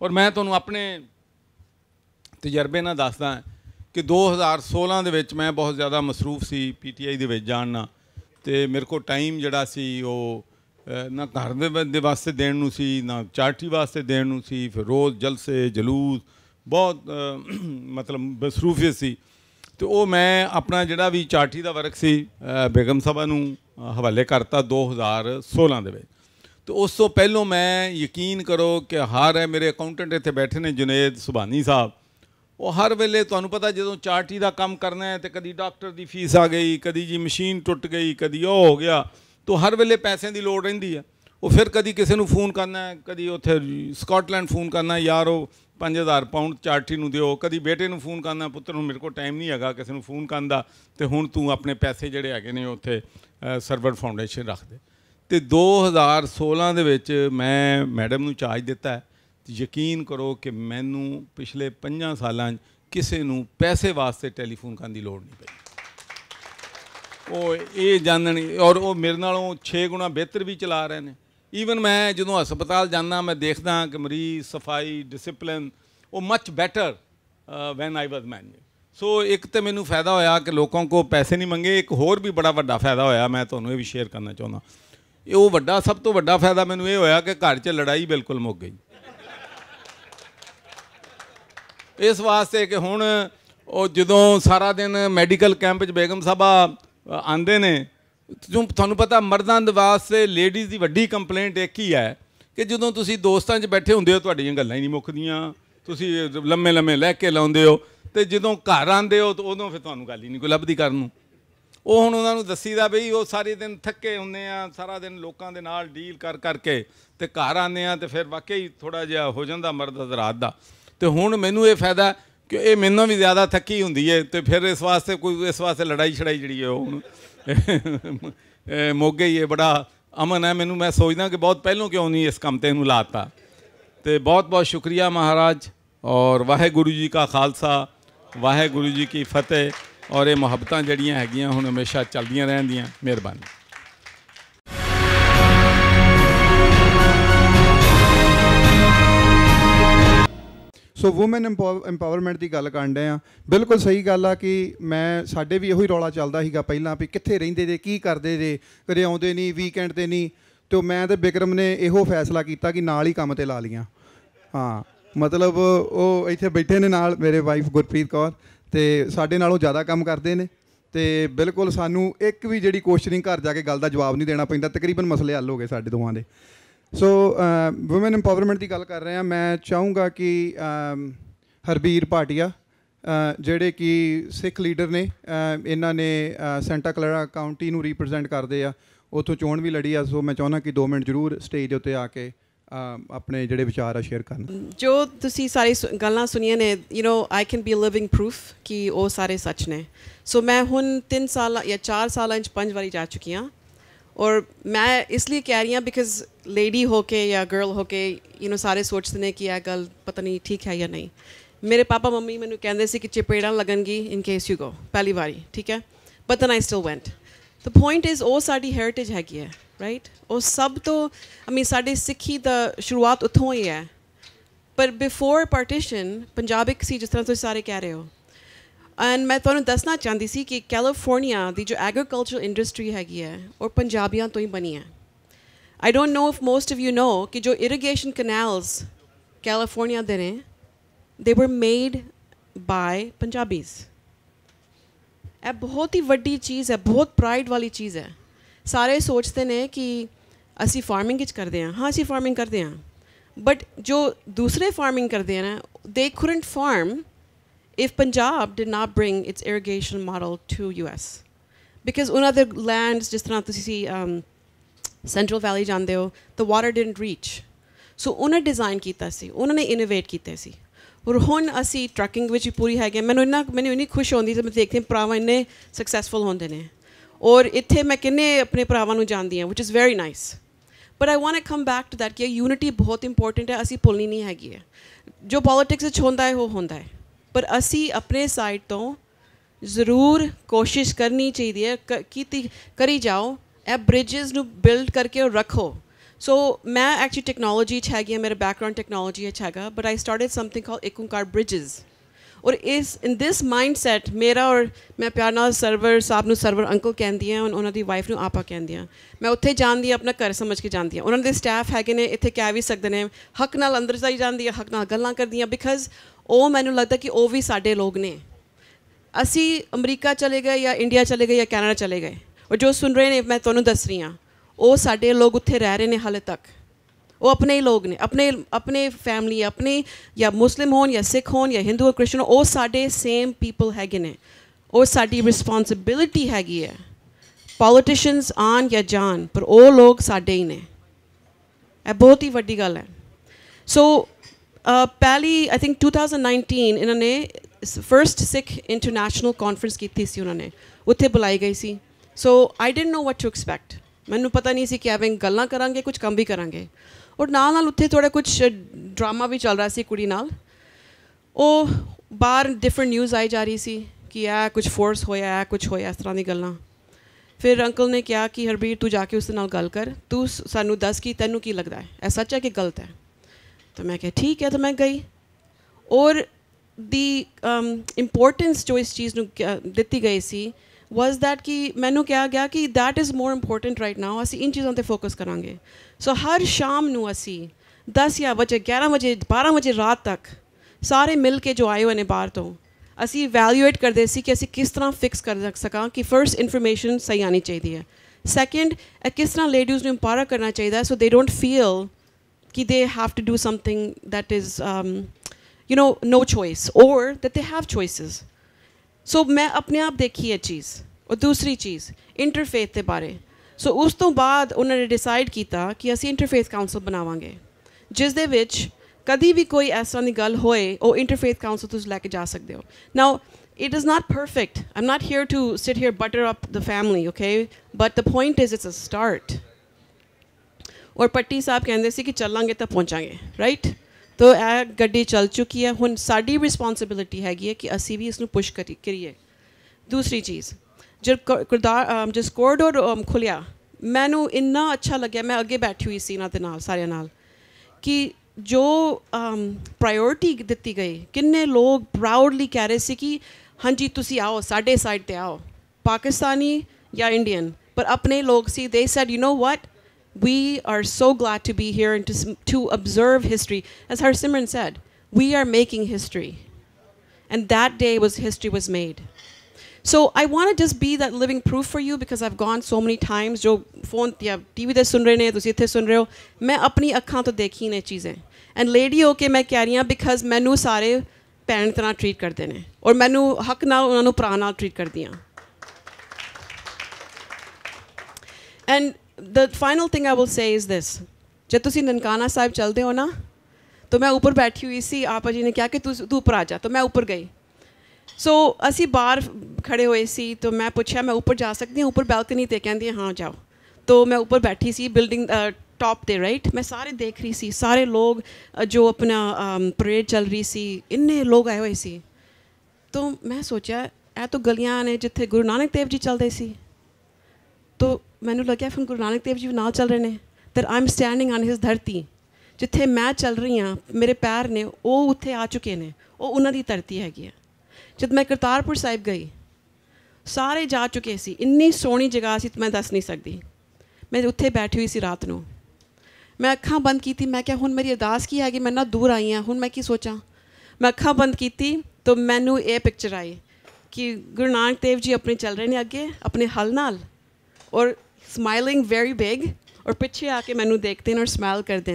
ਔਰ ਮੈਂ ਤੁਹਾਨੂੰ ਆਪਣੇ ਤਜਰਬੇ ਨਾਲ ਦੱਸਦਾ ਕਿ 2016 ਦੇ ਵਿੱਚ ਮੈਂ ਬਹੁਤ ਜ਼ਿਆਦਾ ਮਸਰੂਫ ਸੀ ਪੀਟੀਆਈ ਦੇ ਵਿੱਚ ਜਾਣ ਨਾਲ ਤੇ ਮੇਰੇ ਕੋਲ ਟਾਈਮ ਜਿਹੜਾ ਸੀ ਉਹ ਨਾ ਘਰ ਦੇ ਵਾਸਤੇ ਦੇਣ ਨੂੰ ਸੀ ਨਾ ਚਾਰਟੀ ਵਾਸਤੇ ਦੇਣ ਨੂੰ ਸੀ ਫਿਰ ਰੋਜ਼ ਜਲਸੇ ਜਲੂਸ ਬਹੁਤ ਮਤਲਬ ਬਸਰੂਫੀ ਸੀ ਤੇ ਉਹ ਮੈਂ ਆਪਣਾ ਜਿਹੜਾ ਵੀ ਚਾਟੀ ਦਾ ਵਰਕ ਸੀ ਬੇਗਮ ਸਭਾ ਨੂੰ ਹਵਾਲੇ ਕਰਤਾ 2016 ਦੇ ਵਿੱਚ ਤੇ ਉਸ ਤੋਂ ਪਹਿਲਾਂ ਮੈਂ ਯਕੀਨ ਕਰੋ ਕਿ ਹਰ ਹੈ ਮੇਰੇ ਅਕਾਊਂਟੈਂਟ ਇੱਥੇ ਬੈਠੇ ਨੇ ਜੁਨੇਦ ਸੁਬਾਨੀ ਸਾਹਿਬ ਉਹ ਹਰ ਵੇਲੇ ਤੁਹਾਨੂੰ ਪਤਾ ਜਦੋਂ ਚਾਰਟੀ ਦਾ ਕੰਮ ਕਰਨਾ ਹੈ ਤੇ ਕਦੀ ਡਾਕਟਰ ਦੀ ਫੀਸ ਆ ਗਈ ਕਦੀ ਜੀ ਮਸ਼ੀਨ ਟੁੱਟ ਗਈ ਕਦੀ ਉਹ ਹੋ ਗਿਆ ਤੋ ਹਰ ਵੇਲੇ ਪੈਸਿਆਂ ਦੀ ਲੋੜ ਰਹਿੰਦੀ ਹੈ ਉਹ ਫਿਰ ਕਦੀ ਕਿਸੇ ਨੂੰ ਫੋਨ ਕਰਨਾ ਹੈ ਕਦੀ ਉੱਥੇ ਸਕਾਟਲੈਂਡ ਫੋਨ ਕਰਨਾ ਯਾਰ ਉਹ 5000 ਪਾਉਂਡ ਚਾਰਟੀ ਨੂੰ ਦਿਓ ਕਦੀ ਬੇਟੇ ਨੂੰ ਫੋਨ ਕਰਨਾ ਪੁੱਤਰ ਨੂੰ ਮੇਰੇ ਕੋਲ ਟਾਈਮ ਨਹੀਂ ਹੈਗਾ ਕਿਸੇ ਨੂੰ ਫੋਨ ਕਰਨ ਦਾ ਤੇ ਹੁਣ ਤੂੰ ਆਪਣੇ ਪੈਸੇ ਜਿਹੜੇ ਹੈਗੇ ਨੇ ਉੱਥੇ ਸਰਵਰ ਫਾਊਂਡੇਸ਼ਨ ਰੱਖ ਦੇ ਤੇ 2016 ਦੇ ਵਿੱਚ ਮੈਂ ਮੈਡਮ ਨੂੰ ਚਾਰਜ ਦਿੱਤਾ ਯਕੀਨ ਕਰੋ ਕਿ ਮੈਨੂੰ ਪਿਛਲੇ 5 ਸਾਲਾਂ 'ਚ ਕਿਸੇ ਨੂੰ ਪੈਸੇ ਵਾਸਤੇ ਟੈਲੀਫੋਨ ਕਰਨ ਦੀ ਲੋੜ ਨਹੀਂ ਪਈ ਉਹ ਇਹ ਜਾਣਣੀ ਔਰ ਉਹ ਮੇਰੇ ਨਾਲੋਂ 6 ਗੁਣਾ ਬਿਹਤਰ ਵੀ ਚਲਾ ਰਹੇ ਨੇ ਈਵਨ ਮੈਂ ਜਦੋਂ ਹਸਪਤਾਲ ਜਾਂਦਾ ਮੈਂ ਦੇਖਦਾ ਕਿ ਮਰੀਜ਼ ਸਫਾਈ ਡਿਸਪਲਿਨ ਉਹ much better when I was managing so ਇੱਕ ਤੇ ਮੈਨੂੰ ਫਾਇਦਾ ਹੋਇਆ ਕਿ ਲੋਕਾਂ ਕੋ ਪੈਸੇ ਨਹੀਂ ਮੰਗੇ ਇੱਕ ਹੋਰ ਵੀ ਬੜਾ ਵੱਡਾ ਫਾਇਦਾ ਹੋਇਆ ਮੈਂ ਤੁਹਾਨੂੰ ਇਹ ਵੀ ਸ਼ੇਅਰ ਕਰਨਾ ਚਾਹੁੰਦਾ ਇਹ ਉਹ ਵੱਡਾ ਸਭ ਤੋਂ ਵੱਡਾ ਫਾਇਦਾ ਮੈਨੂੰ ਇਹ ਹੋਇਆ ਕਿ ਘਰ 'ਚ ਲੜਾਈ ਬਿਲਕੁਲ ਮੁੱਕ ਗਈ ਇਸ ਵਾਸਤੇ ਕਿ ਹੁਣ ਉਹ ਜਦੋਂ ਸਾਰਾ ਦਿਨ ਮੈਡੀਕਲ ਕੈਂਪ 'ਚ ਬੇਗਮ ਸਾਹਿਬਾ ਆਂਦੇ ਨੇ ਤੁਹਾਨੂੰ ਪਤਾ ਮਰਦਾਂ ਦੇ ਵਾਸਤੇ ਲੇਡੀਜ਼ ਦੀ ਵੱਡੀ ਕੰਪਲੇਂਟ ਇੱਕ ਹੀ ਹੈ ਕਿ ਜਦੋਂ ਤੁਸੀਂ ਦੋਸਤਾਂ 'ਚ ਬੈਠੇ ਹੁੰਦੇ ਹੋ ਤੁਹਾਡੀਆਂ ਗੱਲਾਂ ਹੀ ਨਹੀਂ ਮੁੱਕਦੀਆਂ ਤੁਸੀਂ ਲੰਮੇ ਲੰਮੇ ਲੈ ਕੇ ਲਾਉਂਦੇ ਹੋ ਤੇ ਜਦੋਂ ਘਰ ਆਉਂਦੇ ਹੋ ਤਾਂ ਉਦੋਂ ਫਿਰ ਤੁਹਾਨੂੰ ਗੱਲ ਹੀ ਨਹੀਂ ਕੋਈ ਲੱਭਦੀ ਕਰਨ ਨੂੰ ਉਹ ਹੁਣ ਉਹਨਾਂ ਨੂੰ ਦੱਸੀਦਾ ਬਈ ਉਹ ਸਾਰੇ ਦਿਨ ਥੱਕੇ ਹੁੰਦੇ ਆ ਸਾਰਾ ਦਿਨ ਲੋਕਾਂ ਦੇ ਨਾਲ ਡੀਲ ਕਰ ਕਰਕੇ ਤੇ ਘਰ ਆਉਂਦੇ ਆ ਤੇ ਫਿਰ ਵਾਕਈ ਥੋੜਾ ਜਿਹਾ ਹੋ ਜਾਂਦਾ ਮਰਦ ਹਜ਼ਰਤ ਦਾ ਤੇ ਹੁਣ ਮੈਨੂੰ ਇਹ ਫਾਇਦਾ ਕਿ ਇਹ ਮੈਨੂੰ ਵੀ ਜ਼ਿਆਦਾ ਥੱਕੀ ਹੁੰਦੀ ਏ ਤੇ ਫਿਰ ਇਸ ਵਾਸਤੇ ਕੋਈ ਇਸ ਵਾਸਤੇ ਲੜਾਈ ਛੜਾਈ ਜਿਹੜੀ ਹੈ ਉਹ ਹੁਣ ਮੋਗੇ ਹੀ ਇਹ ਬੜਾ ਅਮਨ ਹੈ ਮੈਨੂੰ ਮੈਂ ਸੋਚਦਾ ਕਿ ਬਹੁਤ ਪਹਿਲਾਂ ਕਿਉਂ ਨਹੀਂ ਇਸ ਕੰਮ ਤੇ ਇਹਨੂੰ ਲਾਤਾ ਤੇ ਬਹੁਤ ਬਹੁਤ ਸ਼ੁਕਰੀਆ ਮਹਾਰਾਜ ਔਰ ਵਾਹਿਗੁਰੂ ਜੀ ਕਾ ਖਾਲਸਾ ਵਾਹਿਗੁਰੂ ਜੀ ਕੀ ਫਤਿਹ ਔਰ ਇਹ ਮੁਹੱਬਤਾਂ ਜਿਹੜੀਆਂ ਹੈਗੀਆਂ ਹੁਣ ਹਮੇਸ਼ਾ ਚੱਲਦੀਆਂ ਰਹਿੰਦੀਆਂ ਮਿਹਰਬਾਨੀ ਸੋ ਔਮਨ ਐਮਪਾਵਰਮੈਂਟ ਦੀ ਗੱਲ ਕਰਨ ਦੇ ਆ ਬਿਲਕੁਲ ਸਹੀ ਗੱਲ ਆ ਕਿ ਮੈਂ ਸਾਡੇ ਵੀ ਇਹੋ ਹੀ ਰੌਲਾ ਚੱਲਦਾ ਸੀਗਾ ਪਹਿਲਾਂ ਵੀ ਕਿੱਥੇ ਰਹਿੰਦੇ ਜੇ ਕੀ ਕਰਦੇ ਜੇ ਕਦੇ ਆਉਂਦੇ ਨਹੀਂ ਵੀਕਐਂਡ ਤੇ ਨਹੀਂ ਤੇ ਮੈਂ ਤੇ ਬਿਕਰਮ ਨੇ ਇਹੋ ਫੈਸਲਾ ਕੀਤਾ ਕਿ ਨਾਲ ਹੀ ਕੰਮ ਤੇ ਲਾ ਲੀਆਂ ਹਾਂ ਮਤਲਬ ਉਹ ਇੱਥੇ ਬੈਠੇ ਨੇ ਨਾਲ ਮੇਰੇ ਵਾਈਫ ਗੁਰਪ੍ਰੀਤ ਕੌਰ ਤੇ ਸਾਡੇ ਨਾਲੋਂ ਜ਼ਿਆਦਾ ਕੰਮ ਕਰਦੇ ਨੇ ਤੇ ਬਿਲਕੁਲ ਸਾਨੂੰ ਇੱਕ ਵੀ ਜਿਹੜੀ ਕੁਐਸਚਨਿੰਗ ਘਰ ਜਾ ਕੇ ਗੱਲ ਦਾ ਜਵਾਬ ਨਹੀਂ ਦੇਣਾ ਪੈਂਦਾ ਤਕਰੀਬਨ ਮਸਲੇ ਹੱਲ ਹੋ ਗਏ ਸਾਡੇ ਦੋਵਾਂ ਦੇ ਸੋ ਔਮਨ ਐਮਪਾਵਰਮੈਂਟ ਦੀ ਗੱਲ ਕਰ ਰਹੇ ਆ ਮੈਂ ਚਾਹੂੰਗਾ ਕਿ ਹਰਬੀਰ ਪਾਟਿਆ ਜਿਹੜੇ ਕਿ ਸਿੱਖ ਲੀਡਰ ਨੇ ਇਹਨਾਂ ਨੇ ਸੈਂਟਾ ਕਲਰਾ ਕਾਉਂਟੀ ਨੂੰ ਰਿਪਰੈਜ਼ੈਂਟ ਕਰਦੇ ਆ ਉਥੋਂ ਚੋਣ ਵੀ ਲੜੀ ਆ ਸੋ ਮੈਂ ਚਾਹੁੰਦਾ ਕਿ 2 ਮਿੰਟ ਜ਼ਰੂਰ ਸਟੇਜ ਦੇ ਉੱਤੇ ਆ ਕੇ ਆਪਣੇ ਜਿਹੜੇ ਵਿਚਾਰ ਆ ਸ਼ੇਅਰ ਕਰਨ ਜੋ ਤੁਸੀਂ ਸਾਰੇ ਗੱਲਾਂ ਸੁਣੀਆਂ ਨੇ you know I can be a living proof ਕਿ ਉਹ ਸਾਰੇ ਸੱਚ ਨੇ ਸੋ ਮੈਂ ਹੁਣ 3 ਸਾਲ ਜਾਂ 4 ਸਾਲਾਂ ਚ ਪੰਜ ਵਾਰੀ ਜਾ ਚੁੱਕੀ ਆ ਔਰ ਮੈਂ ਇਸ ਲਈ ਕਹਿ ਰਹੀ ਹਾਂ ਬਿਕਾਜ਼ ਲੇਡੀ ਹੋ ਕੇ ਜਾਂ ਗਰਲ ਹੋ ਕੇ ਯੂ نو ਸਾਰੇ ਸੋਚਦੇ ਨੇ ਕਿ ਇਹ ਗੱਲ ਪਤਾ ਨਹੀਂ ਠੀਕ ਹੈ ਜਾਂ ਨਹੀਂ ਮੇਰੇ ਪਾਪਾ ਮੰਮੀ ਮੈਨੂੰ ਕਹਿੰਦੇ ਸੀ ਕਿ ਚਪੇੜਾਂ ਲੱਗਣਗੀ ਇਨ ਕੇਸ ਯੂ ਗੋ ਪਹਿਲੀ ਵਾਰੀ ਠੀਕ ਹੈ but then I still went the point is ਉਹ ਸਾਡੀ ਹੈਰੀਟੇਜ ਹੈਗੀ ਹੈ ਰਾਈਟ ਉਹ ਸਭ ਤੋਂ ਆਈ ਮੀਨ ਸਾਡੇ ਸਿੱਖੀ ਦਾ ਸ਼ੁਰੂਆਤ ਉੱਥੋਂ ਹੀ ਹੈ ਪਰ ਬਿਫੋਰ ਪਾਰਟੀਸ਼ਨ ਪੰਜਾਬਿਕ ਸੀ ਜਿਸ ਤਰ੍ਹਾਂ ਤੁਸੀਂ ਸਾਰੇ ਕਹਿ ਰਹੇ ਹੋ ਐਂਡ ਮੈਂ ਤੁਹਾਨੂੰ ਦੱਸਣਾ ਚਾਹੁੰਦੀ ਸੀ ਕਿ ਕੈਲੀਫੋਰਨੀਆ ਦੀ ਜੋ ਐਗਰੀਕਲਚਰ ਇੰਡਸਟਰੀ ਹੈਗੀ ਹੈ ਉਹ ਪੰਜਾਬੀਆਂ ਤੋਂ ਹੀ ਬਣੀ ਹੈ I don't know if most of you know ਕਿ ਜੋ ਇਰੀਗੇਸ਼ਨ ਕੈਨਲਸ ਕੈਲੀਫੋਰਨੀਆ ਦੇ ਨੇ ਦੇ ਵਰ ਮੇਡ ਬਾਈ ਪੰਜਾਬੀਜ਼ ਇਹ ਬਹੁਤ ਹੀ ਵੱਡੀ ਚੀਜ਼ ਹੈ ਬਹੁਤ ਪ੍ਰਾਈਡ ਵਾਲੀ ਚੀਜ਼ ਹੈ ਸਾਰੇ ਸੋਚਦੇ ਨੇ ਕਿ ਅਸੀਂ ਫਾਰਮਿੰਗ ਵਿੱਚ ਕਰਦੇ ਹਾਂ ਹਾਂ ਅਸੀਂ ਫਾਰਮਿੰਗ ਕਰਦੇ ਹਾਂ ਬਟ ਜੋ ਦੂਸਰੇ ਫਾਰਮਿੰਗ ਕਰਦੇ ਹਨ they couldn't farm if Punjab did not bring its irrigation model to US because ਉਹਨਾਂ ਦੇ ਲੈਂਡਸ ਜਿਸ ਤਰ੍ਹਾਂ ਤੁਸੀਂ ਸੈਂਟਰਲ ਵੈਲੀ ਜਾਂਦੇ ਹੋ the water didn't reach so ਉਹਨਾਂ ਡਿਜ਼ਾਈਨ ਕੀਤਾ ਸੀ ਉਹਨਾਂ ਨੇ ਇਨੋਵੇਟ ਕੀਤੇ ਸੀ ਔਰ ਹੁਣ ਅਸੀਂ ਟਰੱਕਿੰਗ ਵਿੱਚ ਪੂਰੀ ਹੈਗੇ ਮੈਨੂੰ ਇੰਨਾ ਮੈਨੂੰ ਇੰਨੀ ਖੁਸ਼ ਹੁੰਦੀ ਤੇ ਮੈਂ ਦੇਖਦੇ ਭਰਾਵਾਂ ਇੰਨੇ ਸਕਸੈਸਫੁਲ ਹੁੰਦੇ ਨੇ ਔਰ ਇੱਥੇ ਮੈਂ ਕਿੰਨੇ ਆਪਣੇ ਭਰਾਵਾਂ ਨੂੰ ਜਾਣਦੀ ਹਾਂ which is very nice but I want to come back to that ਕਿ ਯੂਨਿਟੀ ਬਹੁਤ ਇੰਪੋਰਟੈਂਟ ਹੈ ਅਸੀਂ ਭੁੱਲਣੀ ਨਹੀਂ ਹੈਗੀ ਹੈ ਜੋ ਪੋਲਿਟਿਕਸ ਵਿੱਚ ਹੁੰਦਾ ਹੈ ਉਹ ਹੁੰਦਾ ਹੈ ਪਰ ਅਸੀਂ ਆਪਣੇ ਸਾਈਡ ਤੋਂ ਜ਼ਰੂਰ ਕੋਸ਼ਿਸ਼ ਕਰਨੀ ਚਾਹੀਦੀ ਹੈ ਕੀਤੀ ਕਰੀ ਜਾਓ ਇਹ ਬ੍ਰਿਜਸ ਨੂੰ ਬਿਲਡ ਕਰਕੇ ਰੱਖੋ ਸੋ ਮੈਂ ਐਕਚੁਅਲੀ ਟੈਕਨੋਲੋਜੀ ਚ ਹੈਗੀ ਮੇਰਾ ਬੈਕਗ੍ਰਾਉਂਡ ਟੈਕਨੋਲੋਜੀ ਚ ਹੈਗਾ but I started something call Ikonkar Bridges ਔਰ ਇਸ ਇਨ ਦਿਸ ਮਾਈਂਡਸੈਟ ਮੇਰਾ ਔਰ ਮੈਂ ਪਿਆਰ ਨਾਲ ਸਰਵਰ ਸਾਹਿਬ ਨੂੰ ਸਰਵਰ ਅੰਕਲ ਕਹਿੰਦੀ ਆ ਉਹਨਾਂ ਦੀ ਵਾਈਫ ਨੂੰ ਆਪਾ ਕਹਿੰਦੀ ਆ ਮੈਂ ਉੱਥੇ ਜਾਂਦੀ ਆ ਆਪਣਾ ਘਰ ਸਮਝ ਕੇ ਜਾਂਦੀ ਆ ਉਹਨਾਂ ਦੇ ਸਟਾਫ ਹੈਗੇ ਨੇ ਇੱਥੇ ਕਹਿ ਵੀ ਸਕਦੇ ਨੇ ਹੱਕ ਨਾਲ ਅੰਦਰ ਜਾਈ ਜਾਂਦੀ ਆ ਹੱਕ ਨਾਲ ਗੱਲਾਂ ਕਰਦੀਆਂ ਬਿਕਾਜ਼ ਉਹ ਮੈਨੂੰ ਲੱਗਦਾ ਕਿ ਉਹ ਵੀ ਸਾਡੇ ਲੋਕ ਨੇ ਅਸੀਂ ਅਮਰੀਕਾ ਚਲੇ ਗਏ ਜਾਂ ਇੰਡੀਆ ਚਲੇ ਗਏ ਜਾਂ ਕੈਨੇਡਾ ਚਲੇ ਗਏ ਔਰ ਜੋ ਸੁਣ ਰਹੇ ਨੇ ਮੈਂ ਤੁਹਾਨੂੰ ਦੱਸ ਰਹੀ ਆ ਉਹ ਸਾਡੇ ਲੋਕ ਉੱਥੇ ਰਹਿ ਰਹੇ ਨੇ ਹਾਲੇ ਤੱਕ ਉਹ ਆਪਣੇ ਹੀ ਲੋਕ ਨੇ ਆਪਣੇ ਆਪਣੇ ਫੈਮਲੀ ਆਪਣੇ ਜਾਂ ਮੁਸਲਿਮ ਹੋਣ ਜਾਂ ਸਿੱਖ ਹੋਣ ਜਾਂ ਹਿੰਦੂ ਜਾਂ ਕ੍ਰਿਸਚਨ ਉਹ ਸਾਡੇ ਸੇਮ ਪੀਪਲ ਹੈਗੇ ਨੇ ਉਹ ਸਾਡੀ ਰਿਸਪੌਂਸਿਬਿਲਟੀ ਹੈਗੀ ਹੈ ਪੋਲੀਟੀਸ਼ੀਅਨਸ ਆਨ ਜਾਂ ਜਾਣ ਪਰ ਉਹ ਲੋਕ ਸਾਡੇ ਹੀ ਨੇ ਇਹ ਬਹੁਤ ਹੀ ਵੱਡੀ ਗੱਲ ਹੈ ਸੋ ਪਹਿਲੀ ਆਈ ਥਿੰਕ 2019 ਇਹਨਾਂ ਨੇ ਫਰਸਟ ਸਿੱਖ ਇੰਟਰਨੈਸ਼ਨਲ ਕਾਨਫਰੰਸ ਕੀਤੀ ਸੀ ਉਹਨਾਂ ਨੇ ਉੱਥੇ ਬੁਲਾਈ ਗਈ ਸੀ so I didn't know what to expect ਮੈਨੂੰ ਪਤਾ ਨਹੀਂ ਸੀ ਕਿ ਐਵੇਂ ਗੱਲਾਂ ਕਰਾਂਗੇ ਕੁਝ ਕੰਮ ਵੀ ਕਰਾਂਗੇ ਔਰ ਨਾਲ ਨਾਲ ਉੱਥੇ ਥੋੜਾ ਕੁਝ ਡਰਾਮਾ ਵੀ ਚੱਲ ਰਿਹਾ ਸੀ ਕੁੜੀ ਨਾਲ ਉਹ ਬਾਹਰ ਡਿਫਰੈਂਟ ਨਿਊਜ਼ ਆਈ ਜਾ ਰਹੀ ਸੀ ਕਿ ਆ ਕੁਝ ਫੋਰਸ ਹੋਇਆ ਆ ਕੁਝ ਹੋਇਆ ਇਸ ਤਰ੍ਹਾਂ ਦੀ ਗੱਲਾਂ ਫਿਰ ਅੰਕਲ ਨੇ ਕਿਹਾ ਕਿ ਹਰਬੀਰ ਤੂੰ ਜਾ ਕੇ ਉਸ ਨਾਲ ਗੱਲ ਕਰ ਤੂੰ ਸਾਨੂੰ ਦੱਸ ਕਿ ਤੈਨੂੰ ਕੀ ਲੱਗਦਾ ਹੈ ਇਹ ਸੱਚ ਹੈ ਕਿ ਗਲਤ ਹੈ ਤਾਂ ਮੈਂ ਕਿਹਾ ਠੀਕ ਹੈ ਤਾਂ ਮੈਂ ਗਈ ਔਰ ਦੀ ਇੰਪੋਰਟੈਂਸ ਜੋ ਇਸ ਚੀਜ਼ ਨੂੰ ਦਿੱਤੀ ਗਈ ਸੀ ਵਾਸ ਦੈਟ ਕਿ ਮੈਨੂੰ ਕਿਹਾ ਗਿਆ ਕਿ that is more important right now ਅਸੀਂ ਇਨ ਚੀਜ਼ਾਂ ਤੇ ਫੋਕਸ ਕਰਾਂਗੇ ਸੋ ਹਰ ਸ਼ਾਮ ਨੂੰ ਅਸੀਂ 10 ਜਾਂ ਵਜੇ 11 ਵਜੇ 12 ਵਜੇ ਰਾਤ ਤੱਕ ਸਾਰੇ ਮਿਲ ਕੇ ਜੋ ਆਏ ਹੋਏ ਨੇ ਬਾਹਰ ਤੋਂ ਅਸੀਂ ਇਵੈਲੂਏਟ ਕਰਦੇ ਸੀ ਕਿ ਅਸੀਂ ਕਿਸ ਤਰ੍ਹਾਂ ਫਿਕਸ ਕਰ ਸਕਾਂ ਕਿ ਫਰਸਟ ਇਨਫੋਰਮੇਸ਼ਨ ਸਹੀ ਆਣੀ ਚਾਹੀਦੀ ਹੈ ਸੈਕੰਡ ਕਿਸ ਤਰ੍ਹਾਂ ਲੇਡੀਜ਼ ਨੂੰ ਇੰਪਾਰਾ ਕਰਨਾ ਚਾਹੀਦਾ so they don't feel they have to do something that is, um, you know, no choice or that they have choices. So, main apne aap dekhi hai cheez. Aur dusri cheez, interfaith the bare. So, us toh baad unhane decide ki ta ki asi interfaith council banawange. Jis de vich, kadhi bhi koi aisa ni gal hoi, oh interfaith council tu leke ja Now, it is not perfect. I'm not here to sit here butter up the family, okay? But the point is, it's a start. ਔਰ ਪੱਟੀ ਸਾਹਿਬ ਕਹਿੰਦੇ ਸੀ ਕਿ ਚੱਲਾਂਗੇ ਤਾਂ ਪਹੁੰਚਾਂਗੇ right ਤੋ ਇਹ ਗੱਡੀ ਚੱਲ ਚੁੱਕੀ ਹੈ ਹੁਣ ਸਾਡੀ ਰਿਸਪੌਂਸਿਬਿਲਟੀ ਹੈਗੀ ਹੈ ਕਿ ਅਸੀਂ ਵੀ ਇਸ ਨੂੰ ਪੁਸ਼ ਕਰੀਏ ਦੂਸਰੀ ਚੀਜ਼ ਜਦ ਕਰਦਾਰ ਜਿਸ ਕੋਰਡੋਰ ਖੁੱਲਿਆ ਮੈਨੂੰ ਇੰਨਾ ਅੱਛਾ ਲੱਗਿਆ ਮੈਂ ਅੱਗੇ ਬੈਠੀ ਹੋਈ ਸੀ ਨਾਲ ਦੇ ਨਾਲ ਸਾਰਿਆਂ ਨਾਲ ਕਿ ਜੋ ਪ੍ਰਾਇੋਰਟੀ ਦਿੱਤੀ ਗਈ ਕਿੰਨੇ ਲੋਕ ਪ੍ਰਾਊਡਲੀ ਕਹਿ ਰਹੇ ਸੀ ਕਿ ਹਾਂਜੀ ਤੁਸੀਂ ਆਓ ਸਾਡੇ ਸਾਈਡ ਤੇ ਆਓ ਪਾਕਿਸਤਾਨੀ ਜਾਂ ਇੰਡੀਅਨ ਪਰ ਆਪਣੇ ਲੋਕ ਸੀ they said you know what we are so glad to be here and to, to observe history. As Harsimran said, we are making history. And that day was history was made. So I want to just be that living proof for you because I've gone so many times. And phone ਤੇ TV ਤੇ ਸੁਣ ਰਹੇ ਨੇ ਤੁਸੀਂ ਇੱਥੇ ਸੁਣ ਰਹੇ ਹੋ ਮੈਂ ਆਪਣੀ ਅੱਖਾਂ ਤੋਂ ਦੇਖੀ ਨੇ ਚੀਜ਼ਾਂ and lady the final thing I will say is this जब ਤੁਸੀਂ ਨਨਕਾਣਾ ਸਾਹਿਬ ਚਲਦੇ ਹੋ ਨਾ ਤਾਂ ਮੈਂ ਉੱਪਰ ਬੈਠੀ ਹੋਈ ਸੀ ਆਪਾ ਜੀ ਨੇ ਕਿਹਾ ਕਿ ਤੂੰ ਤੂੰ ਉੱਪਰ ਆ ਜਾ ਤਾਂ ਮੈਂ ਉੱਪਰ ਗਈ ਸੋ ਅਸੀਂ ਬਾਹਰ ਖੜੇ ਹੋਏ ਸੀ ਤਾਂ ਮੈਂ ਪੁੱਛਿਆ ਮੈਂ ਉੱਪਰ ਜਾ ਸਕਦੀ ਹਾਂ ਉੱਪਰ ਬੈਲਕਨੀ ਤੇ ਕਹਿੰਦੀ ਹਾਂ ਜਾਓ ਤਾਂ ਮੈਂ ਉੱਪਰ ਬੈਠੀ ਸੀ ਬਿਲਡਿੰਗ ਟਾਪ ਤੇ ਰਾਈਟ ਮੈਂ ਸਾਰੇ ਦੇਖ ਰਹੀ ਸੀ ਸਾਰੇ ਲੋਕ ਜੋ ਆਪਣਾ ਪਰੇਡ ਚੱਲ ਰਹੀ ਸੀ ਇੰਨੇ ਲੋਕ ਆਏ ਹੋਏ ਸੀ ਤਾਂ ਮੈਂ ਸੋਚਿਆ ਇਹ ਤਾਂ ਗਲੀਆਂ ਨੇ ਜਿੱਥੇ ਗੁਰੂ ਨਾਨਕ ਦੇਵ ਜੀ ਚੱਲਦੇ ਸੀ ਤਾਂ ਮੈਨੂੰ ਲੱਗਿਆ ਫਿਰ ਗੁਰੂ ਨਾਨਕ ਦੇਵ ਜੀ ਨਾਲ ਚੱਲ ਰਹੇ ਨੇ ਆਈ ਆਮ ਸਟੈਂਡਿੰਗ ਔਨ ਹਿਸ ਧਰਤੀ ਜਿੱਥੇ ਮੈਂ ਚੱਲ ਰਹੀ ਹਾਂ ਮੇਰੇ ਪੈਰ ਨੇ ਉਹ ਉੱਥੇ ਆ ਚੁੱਕੇ ਨੇ ਉਹ ਉਹਨਾਂ ਦੀ ਧਰਤੀ ਹੈਗੀ ਹੈ ਜਦ ਮੈਂ ਕਰਤਾਰਪੁਰ ਸਾਹਿਬ ਗਈ ਸਾਰੇ ਜਾ ਚੁੱਕੇ ਸੀ ਇੰਨੀ ਸੋਹਣੀ ਜਗ੍ਹਾ ਸੀ ਮੈਂ ਦੱਸ ਨਹੀਂ ਸਕਦੀ ਮੈਂ ਉੱਥੇ ਬੈਠੀ ਹੋਈ ਸੀ ਰਾਤ ਨੂੰ ਮੈਂ ਅੱਖਾਂ ਬੰਦ ਕੀਤੀ ਮੈਂ ਕਿਹਾ ਹੁਣ ਮੇਰੀ ਅਰਦਾਸ ਕੀ ਹੈਗੀ ਮੈਂ ਨਾ ਦੂਰ ਆਈ ਹਾਂ ਹੁਣ ਮੈਂ ਕੀ ਸੋਚਾਂ ਮੈਂ ਅੱਖਾਂ ਬੰਦ ਕੀਤੀ ਤਾਂ ਮੈਨੂੰ ਇਹ ਪਿਕਚਰ ਆਈ ਕਿ ਗੁਰੂ ਨਾਨਕ ਦੇਵ ਜੀ ਆਪਣੇ ਚੱਲ ਰਹੇ ਨੇ ਅੱਗੇ ਆਪਣੇ ਹਲ ਨਾਲ ਔਰ smiling very big or piche aake mainu dekhte hain smile karte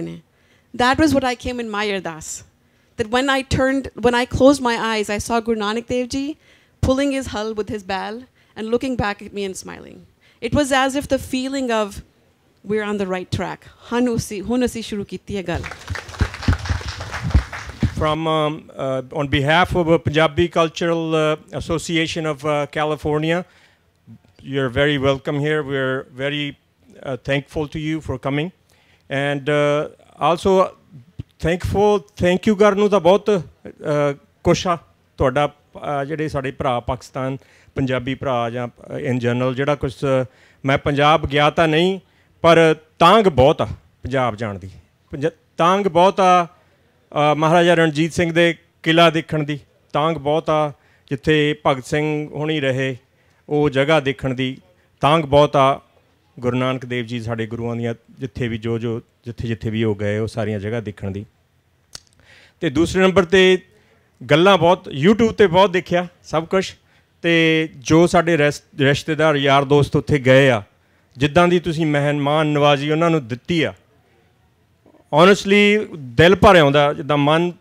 that was what i came in my Das. that when i turned when i closed my eyes i saw guru nanak dev ji pulling his hull with his bell and looking back at me and smiling it was as if the feeling of we're on the right track hun usi shuru kiti from um, uh, on behalf of a Punjabi Cultural uh, Association of uh, California you're very welcome here. We're very uh, thankful to you for coming. And uh, also thankful, thank you ਕਰਨ ਨੂੰ ਤਾਂ ਬਹੁਤ uh, ਕੁਛ ਆ ਤੁਹਾਡਾ ਜਿਹੜੇ ਸਾਡੇ ਭਰਾ ਪਾਕਿਸਤਾਨ ਪੰਜਾਬੀ ਭਰਾ ਜਾਂ ਇਨ uh, ਜਨਰਲ ਜਿਹੜਾ ਕੁਝ uh, ਮੈਂ ਪੰਜਾਬ ਗਿਆ ਤਾਂ ਨਹੀਂ ਪਰ ਤਾਂਗ ਬਹੁਤ ਆ ਪੰਜਾਬ ਜਾਣ ਦੀ ਤਾਂਗ ਬਹੁਤ ਆ ਮਹਾਰਾਜਾ ਰਣਜੀਤ ਸਿੰਘ ਦੇ ਕਿਲਾ ਦੇਖਣ ਦੀ ਤਾਂਗ ਬਹੁਤ ਆ ਜਿੱਥੇ ਭਗਤ ਸਿੰਘ ਹੁਣੀ ਰਹੇ ਉਹ ਜਗ੍ਹਾ ਦੇਖਣ ਦੀ ਤਾਂਗ ਬਹੁਤ ਆ ਗੁਰੂ ਨਾਨਕ ਦੇਵ ਜੀ ਸਾਡੇ ਗੁਰੂਆਂ ਦੀਆਂ ਜਿੱਥੇ ਵੀ ਜੋ ਜੋ ਜਿੱਥੇ ਜਿੱਥੇ ਵੀ ਹੋ ਗਏ ਉਹ ਸਾਰੀਆਂ ਜਗ੍ਹਾ ਦੇਖਣ ਦੀ ਤੇ ਦੂਸਰੇ ਨੰਬਰ ਤੇ ਗੱਲਾਂ ਬਹੁਤ YouTube ਤੇ ਬਹੁਤ ਦੇਖਿਆ ਸਭ ਕੁਝ ਤੇ ਜੋ ਸਾਡੇ ਰਿਸ਼ਤੇਦਾਰ ਯਾਰ ਦੋਸਤ ਉੱਥੇ ਗਏ ਆ ਜਿੱਦਾਂ ਦੀ ਤੁਸੀਂ ਮਹਿਮਾਨ ਨਵਾਜ਼ੀ ਉਹਨਾਂ ਨੂੰ ਦਿੱਤੀ ਆ ਓਨੈਸਟਲੀ ਦਿਲ ਭਰ ਆਉਂਦਾ ਜਿੱਦਾਂ ਮਨ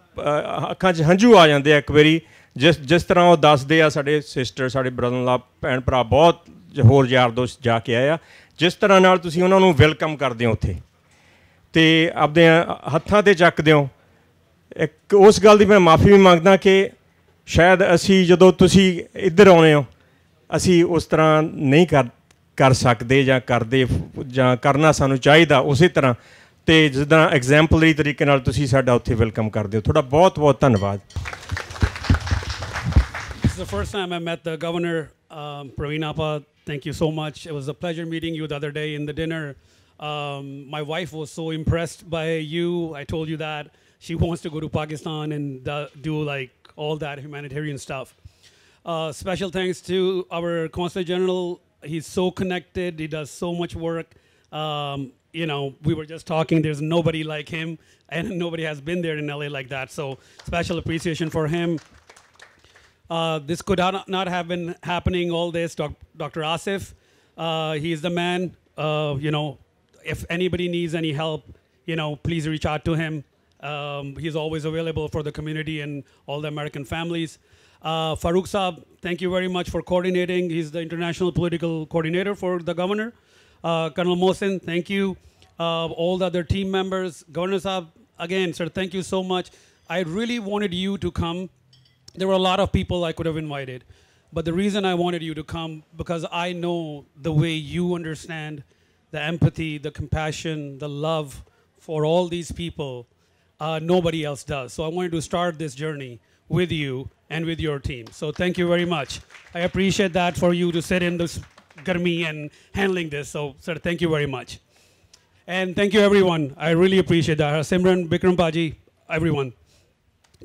ਅੱਖਾਂ 'ਚ ਹੰਝੂ ਆ ਜਾਂਦੇ ਆ ਇੱਕ ਵਾਰੀ ਜਿਸ ਜਿਸ ਤਰ੍ਹਾਂ ਉਹ ਦੱਸਦੇ ਆ ਸਾਡੇ ਸਿਸਟਰ ਸਾਡੇ ਬ੍ਰਦਰ-ਲਾ ਭੈਣ ਭਰਾ ਬਹੁਤ ਹੋਰ ਯਾਰ ਦੋਸਤ ਜਾ ਕੇ ਆਏ ਆ ਜਿਸ ਤਰ੍ਹਾਂ ਨਾਲ ਤੁਸੀਂ ਉਹਨਾਂ ਨੂੰ ਵੈਲਕਮ ਕਰਦੇ ਹੋ ਉੱਥੇ ਤੇ ਆਪਦੇ ਹੱਥਾਂ ਤੇ ਚੱਕਦੇ ਹੋ ਇੱਕ ਉਸ ਗੱਲ ਦੀ ਮੈਂ ਮਾਫੀ ਵੀ ਮੰਗਦਾ ਕਿ ਸ਼ਾਇਦ ਅਸੀਂ ਜਦੋਂ ਤੁਸੀਂ ਇੱਧਰ ਆਉਨੇ ਹੋ ਅਸੀਂ ਉਸ ਤਰ੍ਹਾਂ ਨਹੀਂ ਕਰ ਕਰ ਸਕਦੇ ਜਾਂ ਕਰਦੇ ਜਾਂ ਕਰਨਾ ਸਾਨੂੰ ਚਾਹੀਦਾ ਉਸੇ ਤਰ੍ਹਾਂ ਤੇ ਤਰ੍ਹਾਂ ਐਗਜ਼ੈਂਪਲਰੀ ਤਰੀਕੇ ਨਾਲ ਤੁਸੀਂ ਸਾਡਾ ਉੱਥੇ ਵੈਲਕਮ ਕਰਦੇ ਹੋ ਤੁਹਾਡਾ ਬਹੁਤ ਬਹੁਤ ਧੰਨਵਾਦ the first time I met the governor, um, Praveen Appa. Thank you so much. It was a pleasure meeting you the other day in the dinner. Um, my wife was so impressed by you. I told you that she wants to go to Pakistan and uh, do like all that humanitarian stuff. Uh, special thanks to our consul general. He's so connected. He does so much work. Um, you know, we were just talking. There's nobody like him, and nobody has been there in LA like that. So special appreciation for him. Uh, this could not have been happening all this. Doc- Dr. Asif, uh, he's the man. Uh, you know, if anybody needs any help, you know, please reach out to him. Um, he's always available for the community and all the American families. Uh, Farooq Saab, thank you very much for coordinating. He's the international political coordinator for the governor. Uh, Colonel Mohsen, thank you. Uh, all the other team members. Governor Saab, again, sir, thank you so much. I really wanted you to come there were a lot of people I could have invited. But the reason I wanted you to come, because I know the way you understand the empathy, the compassion, the love for all these people, uh, nobody else does. So I wanted to start this journey with you and with your team. So thank you very much. I appreciate that for you to sit in this garmi and handling this. So, sir, thank you very much. And thank you, everyone. I really appreciate that. Simran, Bikram Paji, everyone.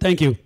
Thank you.